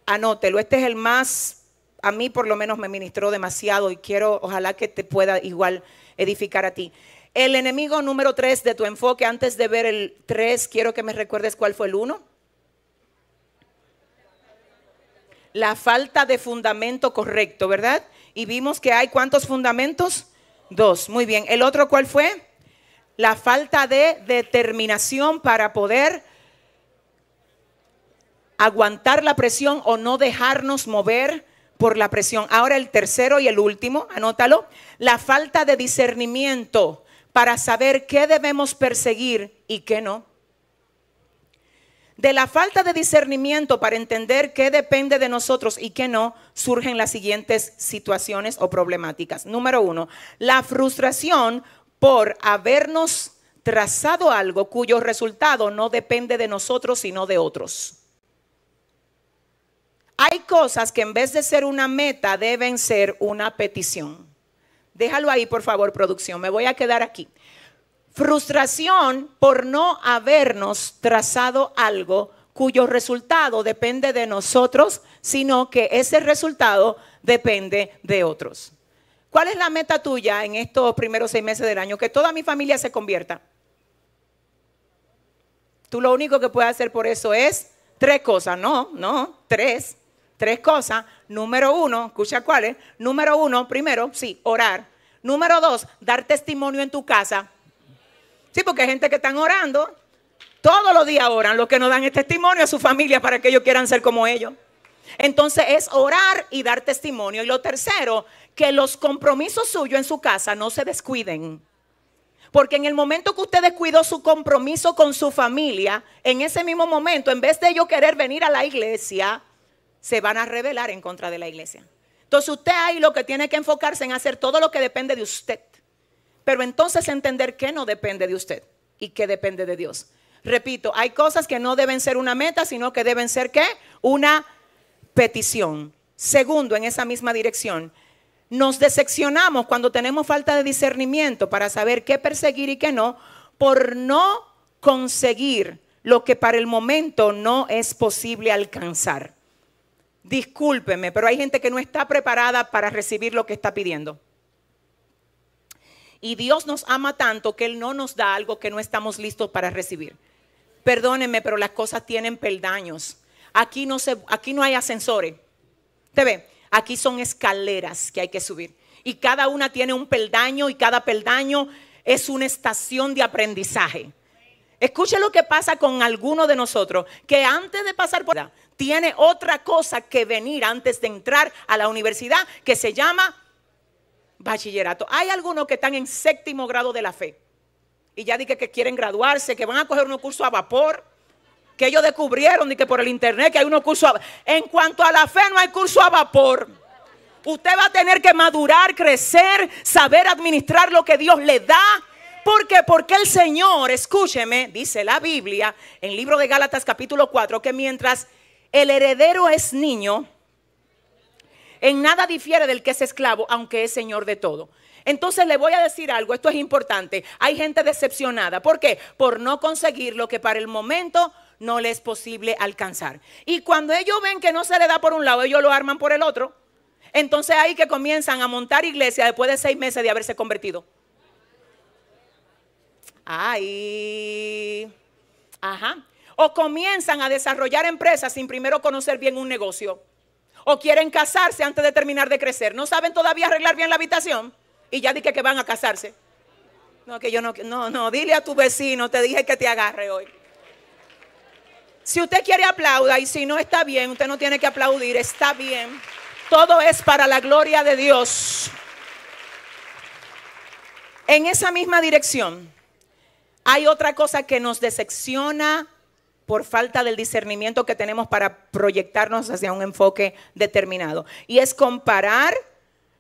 [SPEAKER 1] anótelo. Este es el más, a mí por lo menos me ministró demasiado y quiero, ojalá que te pueda igual edificar a ti. El enemigo número tres de tu enfoque, antes de ver el tres, quiero que me recuerdes cuál fue el uno. La falta de fundamento correcto, ¿verdad? Y vimos que hay cuántos fundamentos? Dos. Muy bien. ¿El otro cuál fue? La falta de determinación para poder aguantar la presión o no dejarnos mover por la presión. Ahora el tercero y el último, anótalo, la falta de discernimiento para saber qué debemos perseguir y qué no. De la falta de discernimiento para entender qué depende de nosotros y qué no, surgen las siguientes situaciones o problemáticas. Número uno, la frustración por habernos trazado algo cuyo resultado no depende de nosotros, sino de otros. Hay cosas que en vez de ser una meta deben ser una petición. Déjalo ahí, por favor, producción. Me voy a quedar aquí. Frustración por no habernos trazado algo cuyo resultado depende de nosotros, sino que ese resultado depende de otros. ¿Cuál es la meta tuya en estos primeros seis meses del año? Que toda mi familia se convierta. Tú lo único que puedes hacer por eso es tres cosas, no, no, tres. Tres cosas. Número uno, escucha es? Número uno, primero, sí, orar. Número dos, dar testimonio en tu casa. Sí, porque hay gente que están orando. Todos los días oran. Los que nos dan el testimonio a su familia para que ellos quieran ser como ellos. Entonces es orar y dar testimonio. Y lo tercero, que los compromisos suyos en su casa no se descuiden. Porque en el momento que usted descuidó su compromiso con su familia, en ese mismo momento, en vez de ellos querer venir a la iglesia, se van a rebelar en contra de la iglesia. Entonces usted ahí lo que tiene que enfocarse en hacer todo lo que depende de usted. Pero entonces entender qué no depende de usted y qué depende de Dios. Repito, hay cosas que no deben ser una meta, sino que deben ser qué? Una petición. Segundo, en esa misma dirección, nos decepcionamos cuando tenemos falta de discernimiento para saber qué perseguir y qué no, por no conseguir lo que para el momento no es posible alcanzar. Discúlpeme, pero hay gente que no está preparada para recibir lo que está pidiendo. Y Dios nos ama tanto que Él no nos da algo que no estamos listos para recibir. Perdónenme, pero las cosas tienen peldaños. Aquí no, aquí no hay ascensores. ¿Te ve? Aquí son escaleras que hay que subir. Y cada una tiene un peldaño y cada peldaño es una estación de aprendizaje. Escuche lo que pasa con alguno de nosotros que antes de pasar por tiene otra cosa que venir antes de entrar a la universidad que se llama bachillerato. Hay algunos que están en séptimo grado de la fe y ya dije que quieren graduarse, que van a coger unos curso a vapor, que ellos descubrieron y que por el internet que hay unos cursos a... En cuanto a la fe, no hay curso a vapor. Usted va a tener que madurar, crecer, saber administrar lo que Dios le da. ¿Por qué? Porque el Señor, escúcheme, dice la Biblia en el libro de Gálatas capítulo 4, que mientras el heredero es niño, en nada difiere del que es esclavo, aunque es señor de todo. Entonces le voy a decir algo, esto es importante. Hay gente decepcionada. ¿Por qué? Por no conseguir lo que para el momento no le es posible alcanzar. Y cuando ellos ven que no se le da por un lado, ellos lo arman por el otro. Entonces ahí que comienzan a montar iglesia después de seis meses de haberse convertido. Ay, ajá o comienzan a desarrollar empresas sin primero conocer bien un negocio, o quieren casarse antes de terminar de crecer, no saben todavía arreglar bien la habitación y ya dije que van a casarse. No, que yo no, no, no, dile a tu vecino, te dije que te agarre hoy. Si usted quiere aplauda y si no está bien, usted no tiene que aplaudir, está bien. Todo es para la gloria de Dios. En esa misma dirección, hay otra cosa que nos decepciona por falta del discernimiento que tenemos para proyectarnos hacia un enfoque determinado. Y es comparar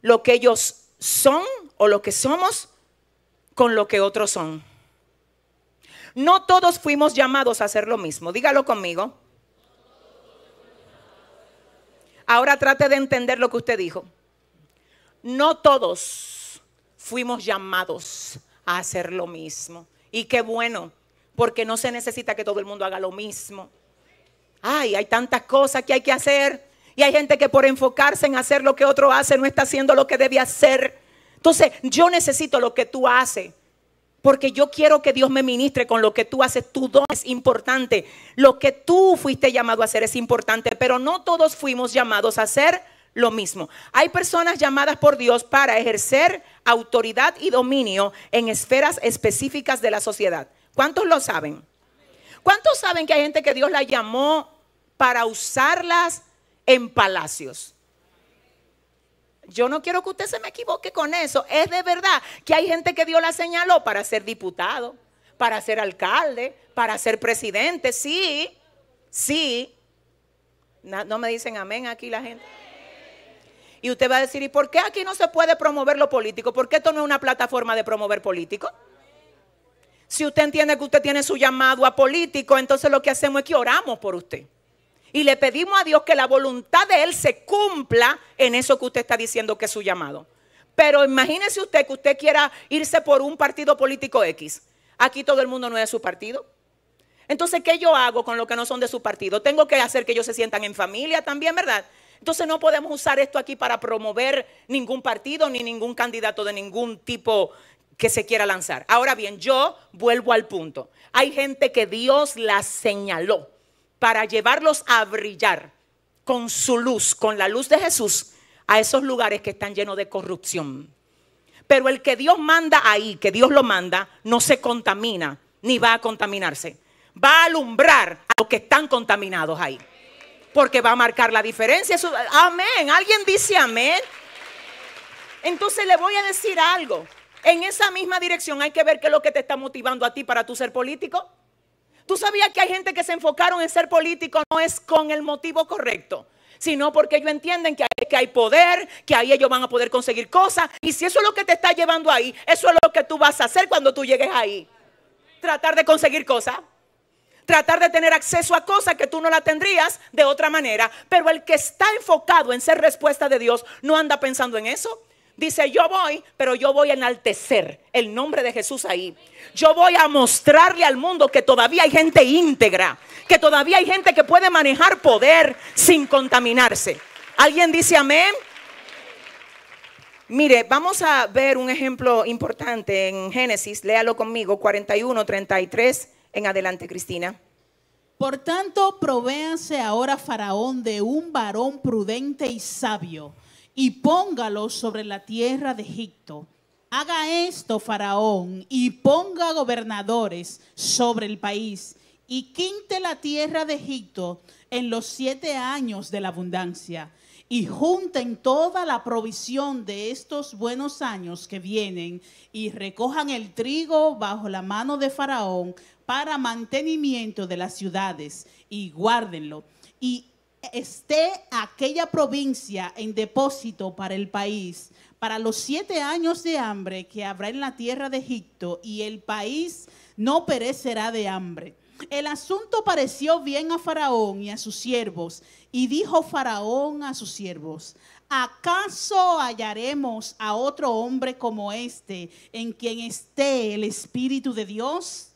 [SPEAKER 1] lo que ellos son o lo que somos con lo que otros son. No todos fuimos llamados a hacer lo mismo. Dígalo conmigo. Ahora trate de entender lo que usted dijo. No todos fuimos llamados a hacer lo mismo. Y qué bueno porque no se necesita que todo el mundo haga lo mismo. Ay, hay tantas cosas que hay que hacer y hay gente que por enfocarse en hacer lo que otro hace no está haciendo lo que debe hacer. Entonces, yo necesito lo que tú haces. Porque yo quiero que Dios me ministre con lo que tú haces. Tu don es importante. Lo que tú fuiste llamado a hacer es importante. Pero no todos fuimos llamados a hacer lo mismo. Hay personas llamadas por Dios para ejercer autoridad y dominio en esferas específicas de la sociedad. ¿Cuántos lo saben? ¿Cuántos saben que hay gente que Dios la llamó para usarlas en palacios? Yo no quiero que usted se me equivoque con eso. Es de verdad que hay gente que Dios la señaló para ser diputado, para ser alcalde, para ser presidente. Sí, sí. No, me dicen amén aquí la gente. Y usted va a decir, ¿y por qué aquí no se puede promover lo político? ¿Por qué esto no es una plataforma de promover político? Si usted entiende que usted tiene su llamado a político, entonces lo que hacemos es que oramos por usted. Y le pedimos a Dios que la voluntad de Él se cumpla en eso que usted está diciendo que es su llamado. Pero imagínese usted que usted quiera irse por un partido político X. Aquí todo el mundo no es de su partido. Entonces, ¿qué yo hago con los que no son de su partido? Tengo que hacer que ellos se sientan en familia también, ¿verdad? Entonces no podemos usar esto aquí para promover ningún partido ni ningún candidato de ningún tipo que se quiera lanzar. Ahora bien, yo vuelvo al punto. Hay gente que Dios la señaló para llevarlos a brillar con su luz, con la luz de Jesús, a esos lugares que están llenos de corrupción. Pero el que Dios manda ahí, que Dios lo manda, no se contamina ni va a contaminarse. Va a alumbrar a los que están contaminados ahí. Porque va a marcar la diferencia. Amén. ¿Alguien dice amén? Entonces le voy a decir algo. En esa misma dirección hay que ver qué es lo que te está motivando a ti para tu ser político. ¿Tú sabías que hay gente que se enfocaron en ser político no es con el motivo correcto? sino porque ellos entienden que hay, poder, que ahí ellos van a poder conseguir cosas. Y si eso es lo que te está llevando ahí, eso es lo que tú vas a hacer cuando tú llegues ahí. Tratar de conseguir cosas. Tratar de tener acceso a cosas que tú no la tendrías de otra manera. Pero el que está enfocado en ser respuesta de Dios no anda pensando en eso. Dice, yo voy, pero yo voy a enaltecer el nombre de Jesús ahí. Yo voy a mostrarle al mundo que todavía hay gente íntegra, que todavía hay gente que puede manejar poder sin contaminarse. ¿Alguien dice amén? Mire, vamos a ver un ejemplo importante en Génesis, léalo conmigo, 41, 33 en adelante, Cristina.
[SPEAKER 2] Por tanto, provéanse ahora Faraón de un varón prudente y sabio y póngalo sobre la tierra de Egipto. Haga esto Faraón y ponga gobernadores sobre el país y quinte la tierra de Egipto en los siete años de la abundancia y junten toda la provisión de estos buenos años que vienen y recojan el trigo bajo la mano de Faraón para mantenimiento de las ciudades y guárdenlo. Y esté aquella provincia en depósito para el país, para los siete años de hambre que habrá en la tierra de Egipto, y el país no perecerá de hambre. El asunto pareció bien a Faraón y a sus siervos, y dijo Faraón a sus siervos, ¿acaso hallaremos a otro hombre como este en quien esté el Espíritu de Dios?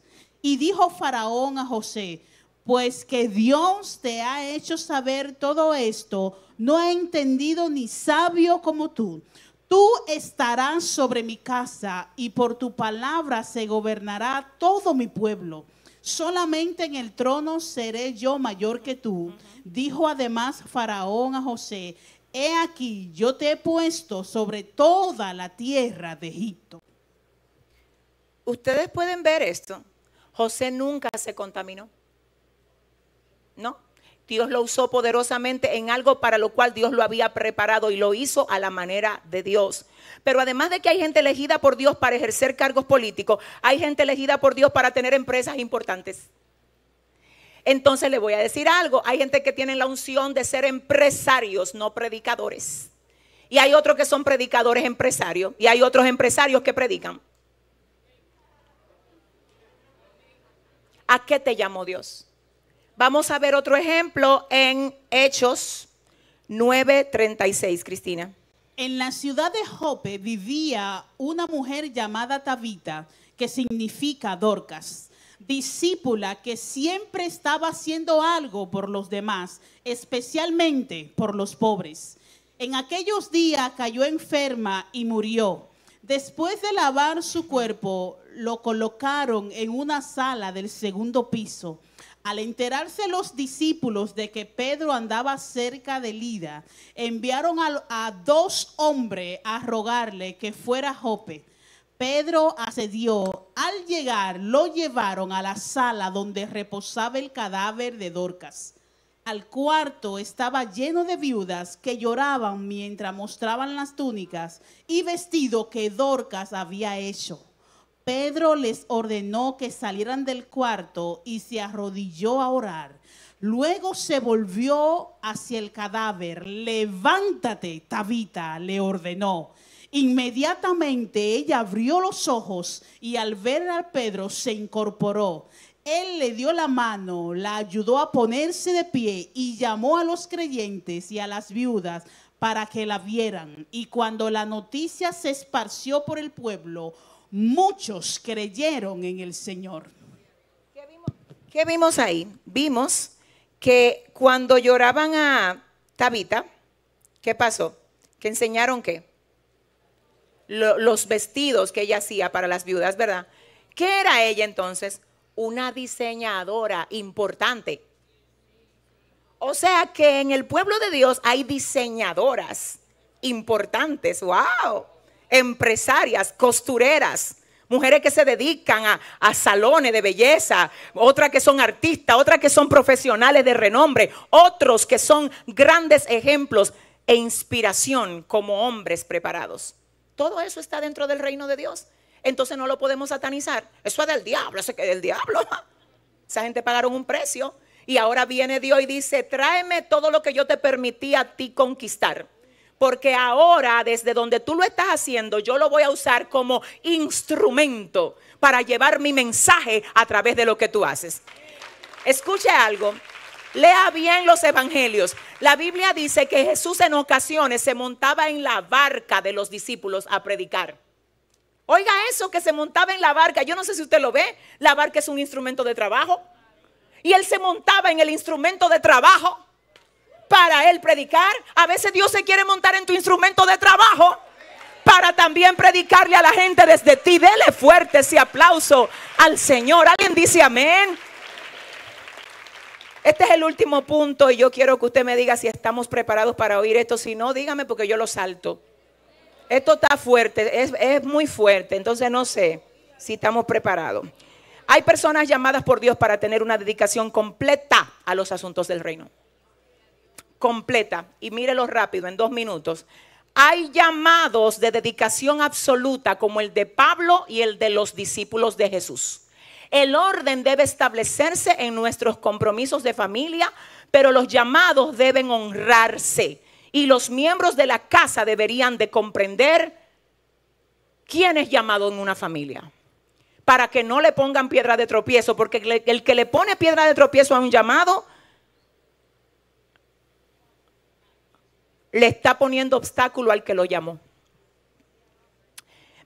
[SPEAKER 2] Y dijo Faraón a José, pues que Dios te ha hecho saber todo esto, no he entendido ni sabio como tú. Tú estarás sobre mi casa y por tu palabra se gobernará todo mi pueblo. Solamente en el trono seré yo mayor que tú. Dijo además Faraón a José, he aquí, yo te he puesto sobre toda la tierra de
[SPEAKER 1] Egipto. Ustedes pueden ver esto. José nunca se contaminó. No. Dios lo usó poderosamente en algo para lo cual Dios lo había preparado y lo hizo a la manera de Dios. Pero además de que hay gente elegida por Dios para ejercer cargos políticos, hay gente elegida por Dios para tener empresas importantes. Entonces le voy a decir algo, hay gente que tiene la unción de ser empresarios, no predicadores. Y hay otros que son predicadores empresarios y hay otros empresarios que predican. ¿A qué te llamó Dios? Vamos a ver otro ejemplo en Hechos 9:36, Cristina. En la ciudad de Jope vivía
[SPEAKER 2] una mujer llamada Tabita, que significa Dorcas, discípula que siempre estaba haciendo algo por los demás, especialmente por los pobres. En aquellos días cayó enferma y murió. Después de lavar su cuerpo, lo colocaron en una sala del segundo piso al enterarse los discípulos de que Pedro andaba cerca de Lida, enviaron a, dos hombres a rogarle que fuera Jope. Pedro accedió. Al llegar, lo llevaron a la sala donde reposaba el cadáver de Dorcas. Al cuarto estaba lleno de viudas que lloraban mientras mostraban las túnicas y vestido que Dorcas había hecho. Pedro les ordenó que salieran del cuarto y se arrodilló a orar. Luego se volvió hacia el cadáver. Levántate, Tabita, le ordenó. Inmediatamente ella abrió los ojos y al ver a Pedro se incorporó. Él le dio la mano, la ayudó a ponerse de pie y llamó a los creyentes y a las viudas para que la vieran. Y cuando la noticia se esparció por el pueblo, muchos creyeron en el Señor.
[SPEAKER 1] ¿Qué vimos, ahí? Vimos que cuando lloraban a Tabita, ¿qué pasó? ¿Que enseñaron qué? los vestidos que ella hacía para las viudas, ¿verdad? ¿Qué era ella entonces? Una diseñadora importante. O sea que en el pueblo de Dios hay diseñadoras importantes. ¡Wow! empresarias, costureras, mujeres que se dedican a, salones de belleza, otras que son artistas, otras que son profesionales de renombre, otros que son grandes ejemplos e inspiración como hombres preparados. Todo eso está dentro del reino de Dios. Entonces no lo podemos satanizar. Eso es del diablo, eso es del diablo. (laughs) Esa gente pagaron un precio. Y ahora viene Dios y dice, tráeme todo lo que yo te permití a ti conquistar porque ahora desde donde tú lo estás haciendo, yo lo voy a usar como instrumento para llevar mi mensaje a través de lo que tú haces. Escuche algo. Lea bien los evangelios. La Biblia dice que Jesús en ocasiones se montaba en la barca de los discípulos a predicar. Oiga eso, que se montaba en la barca. Yo no sé si usted lo ve. La barca es un instrumento de trabajo. Y él se montaba en el instrumento de trabajo para él predicar. A veces Dios se quiere montar en tu instrumento de trabajo para también predicarle a la gente desde ti. Dele fuerte ese aplauso al Señor. ¿Alguien dice amén? Este es el último punto y yo quiero que usted me diga si estamos preparados para oír esto. Si no, dígame porque yo lo salto. Esto está fuerte, es, es muy fuerte, entonces no sé si estamos preparados. Hay personas llamadas por Dios para tener una dedicación completa a los asuntos del reino completa, y mírelo rápido, en dos minutos. Hay llamados de dedicación absoluta como el de Pablo y el de los discípulos de Jesús. El orden debe establecerse en nuestros compromisos de familia, pero los llamados deben honrarse y los miembros de la casa deberían de comprender quién es llamado en una familia para que no le pongan piedra de tropiezo, porque el que le pone piedra de tropiezo a un llamado le está poniendo obstáculo al que lo llamó.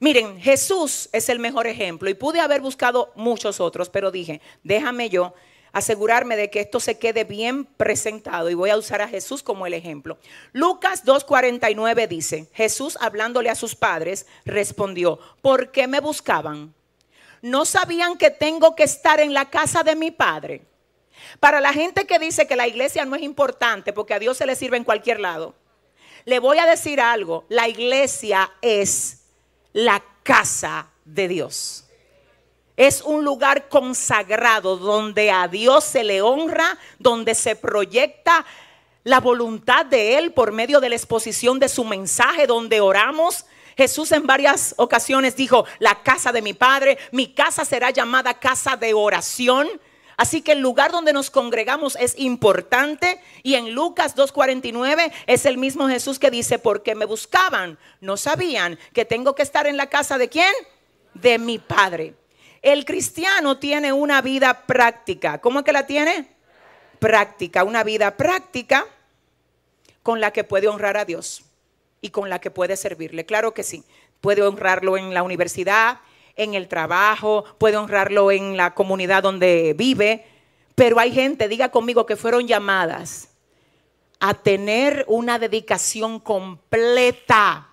[SPEAKER 1] Miren, Jesús es el mejor ejemplo y pude haber buscado muchos otros, pero dije, déjame yo asegurarme de que esto se quede bien presentado y voy a usar a Jesús como el ejemplo. Lucas 2.49 dice, Jesús hablándole a sus padres respondió, ¿por qué me buscaban? ¿No sabían que tengo que estar en la casa de mi padre? Para la gente que dice que la iglesia no es importante porque a Dios se le sirve en cualquier lado, le voy a decir algo, la iglesia es la casa de Dios. Es un lugar consagrado donde a Dios se le honra, donde se proyecta la voluntad de Él por medio de la exposición de su mensaje, donde oramos. Jesús en varias ocasiones dijo, la casa de mi Padre, mi casa será llamada casa de oración. Así que el lugar donde nos congregamos es importante y en Lucas 2.49 es el mismo Jesús que dice, porque me buscaban, no sabían que tengo que estar en la casa de quién? De mi Padre. El cristiano tiene una vida práctica. ¿Cómo es que la tiene? Práctica, una vida práctica con la que puede honrar a Dios y con la que puede servirle. Claro que sí, puede honrarlo en la universidad, en el trabajo, puede honrarlo en la comunidad donde vive, pero hay gente, diga conmigo, que fueron llamadas a tener una dedicación completa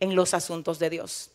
[SPEAKER 1] en los asuntos de Dios.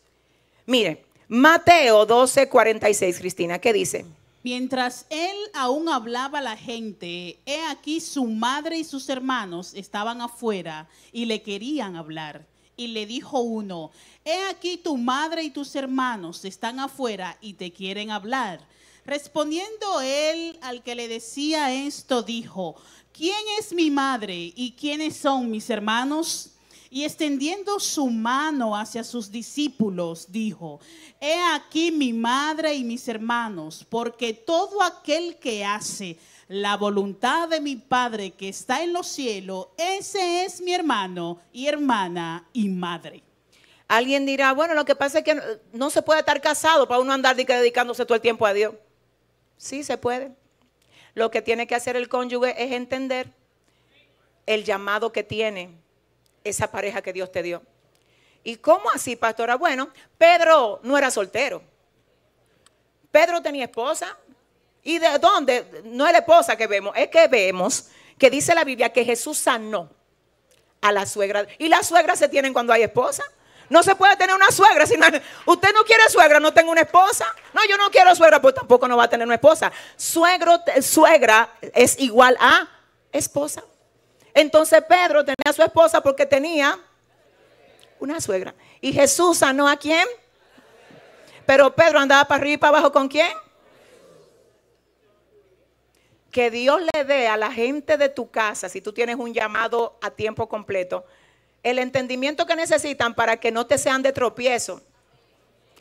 [SPEAKER 1] Mire, Mateo 12, 46, Cristina, ¿qué dice? Mientras él
[SPEAKER 2] aún hablaba a la gente, he aquí su madre y sus hermanos estaban afuera y le querían hablar y le dijo uno, He aquí tu madre y tus hermanos están afuera y te quieren hablar. Respondiendo él al que le decía esto, dijo, ¿quién es mi madre y quiénes son mis hermanos? Y extendiendo su mano hacia sus discípulos, dijo, He aquí mi madre y mis hermanos, porque todo aquel que hace la voluntad de mi Padre que está en los cielos, ese es
[SPEAKER 1] mi hermano y hermana y madre. Alguien dirá, bueno, lo que pasa es que no, se puede estar casado para uno andar dedicándose todo el tiempo a Dios. Sí, se puede. Lo que tiene que hacer el cónyuge es entender el llamado que tiene esa pareja que Dios te dio. ¿Y cómo así, pastora? Bueno, Pedro no era soltero. Pedro tenía esposa, ¿Y de dónde? No es la esposa que vemos, es que vemos que dice la Biblia que Jesús sanó a la suegra. ¿Y las suegras se tienen cuando hay esposa? No se puede tener una suegra. Si usted no quiere suegra, no tengo una esposa. No, yo no quiero suegra, pues tampoco no va a tener una esposa. Suegro, suegra es igual a esposa. Entonces Pedro tenía a su esposa porque tenía una suegra. ¿Y Jesús sanó a quién? Pero Pedro andaba para arriba y para abajo con quién? que Dios le dé a la gente de tu casa, si tú tienes un llamado a tiempo completo, el entendimiento que necesitan para que no te sean de tropiezo.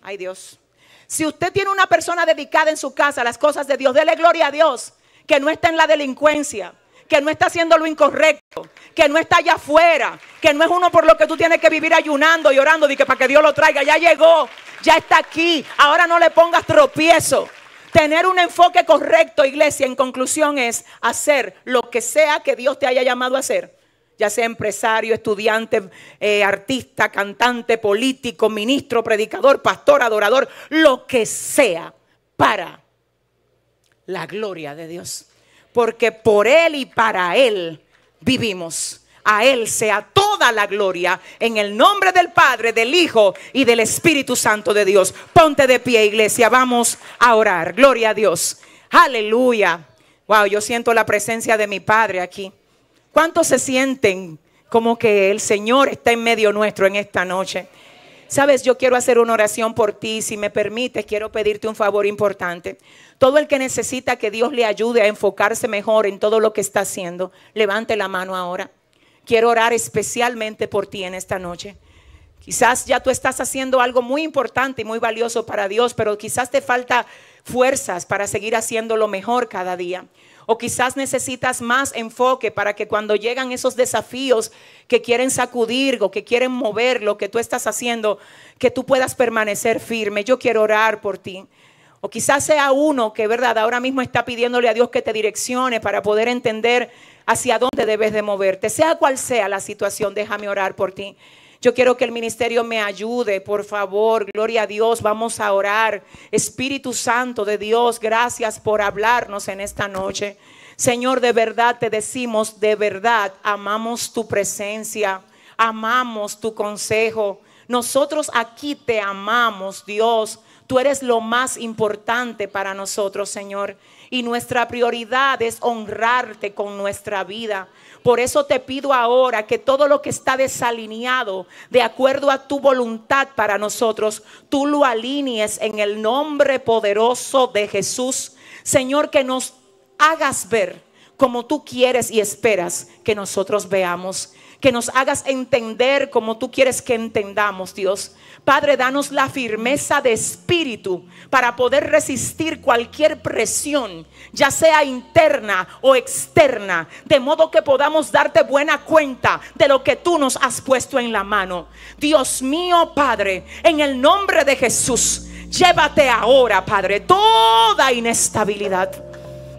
[SPEAKER 1] Ay Dios. Si usted tiene una persona dedicada en su casa a las cosas de Dios, déle gloria a Dios, que no está en la delincuencia, que no está haciendo lo incorrecto, que no está allá afuera, que no es uno por lo que tú tienes que vivir ayunando y orando que para que Dios lo traiga, ya llegó, ya está aquí, ahora no le pongas tropiezo. Tener un enfoque correcto, iglesia, en conclusión es hacer lo que sea que Dios te haya llamado a hacer. Ya sea empresario, estudiante, eh, artista, cantante, político, ministro, predicador, pastor, adorador, lo que sea para la gloria de Dios. Porque por Él y para Él vivimos. A Él sea toda la gloria en el nombre del Padre, del Hijo y del Espíritu Santo de Dios. Ponte de pie, iglesia. Vamos a orar. Gloria a Dios. Aleluya. Wow, yo siento la presencia de mi Padre aquí. ¿Cuántos se sienten como que el Señor está en medio nuestro en esta noche? Sabes, yo quiero hacer una oración por ti. Si me permites, quiero pedirte un favor importante. Todo el que necesita que Dios le ayude a enfocarse mejor en todo lo que está haciendo, levante la mano ahora quiero orar especialmente por ti en esta noche. Quizás ya tú estás haciendo algo muy importante y muy valioso para Dios, pero quizás te falta fuerzas para seguir haciendo lo mejor cada día. O quizás necesitas más enfoque para que cuando llegan esos desafíos que quieren sacudir o que quieren mover lo que tú estás haciendo, que tú puedas permanecer firme. Yo quiero orar por ti. O quizás sea uno que, verdad, ahora mismo está pidiéndole a Dios que te direccione para poder entender hacia dónde debes de moverte. Sea cual sea la situación, déjame orar por ti. Yo quiero que el ministerio me ayude, por favor. Gloria a Dios, vamos a orar. Espíritu Santo de Dios, gracias por hablarnos en esta noche. Señor, de verdad te decimos, de verdad amamos tu presencia, amamos tu consejo. Nosotros aquí te amamos, Dios. Tú eres lo más importante para nosotros, Señor y nuestra prioridad es honrarte con nuestra vida. Por eso te pido ahora que todo lo que está desalineado de acuerdo a tu voluntad para nosotros, tú lo alinees en el nombre poderoso de Jesús. Señor, que nos hagas ver como tú quieres y esperas que nosotros veamos que nos hagas entender como tú quieres que entendamos, Dios. Padre, danos la firmeza de espíritu para poder resistir cualquier presión, ya sea interna o externa, de modo que podamos darte buena cuenta de lo que tú nos has puesto en la mano. Dios mío, Padre, en el nombre de Jesús, llévate ahora, Padre, toda inestabilidad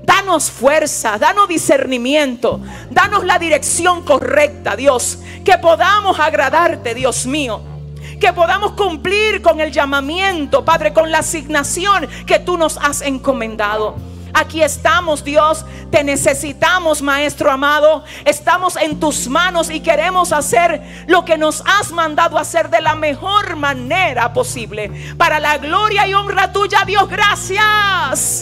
[SPEAKER 1] Danos fuerza, danos discernimiento, danos la dirección correcta, Dios. Que podamos agradarte, Dios mío. Que podamos cumplir con el llamamiento, Padre, con la asignación que tú nos has encomendado. Aquí estamos, Dios. Te necesitamos, Maestro amado. Estamos en tus manos y queremos hacer lo que nos has mandado hacer de la mejor manera posible. Para la gloria y honra tuya, Dios, gracias.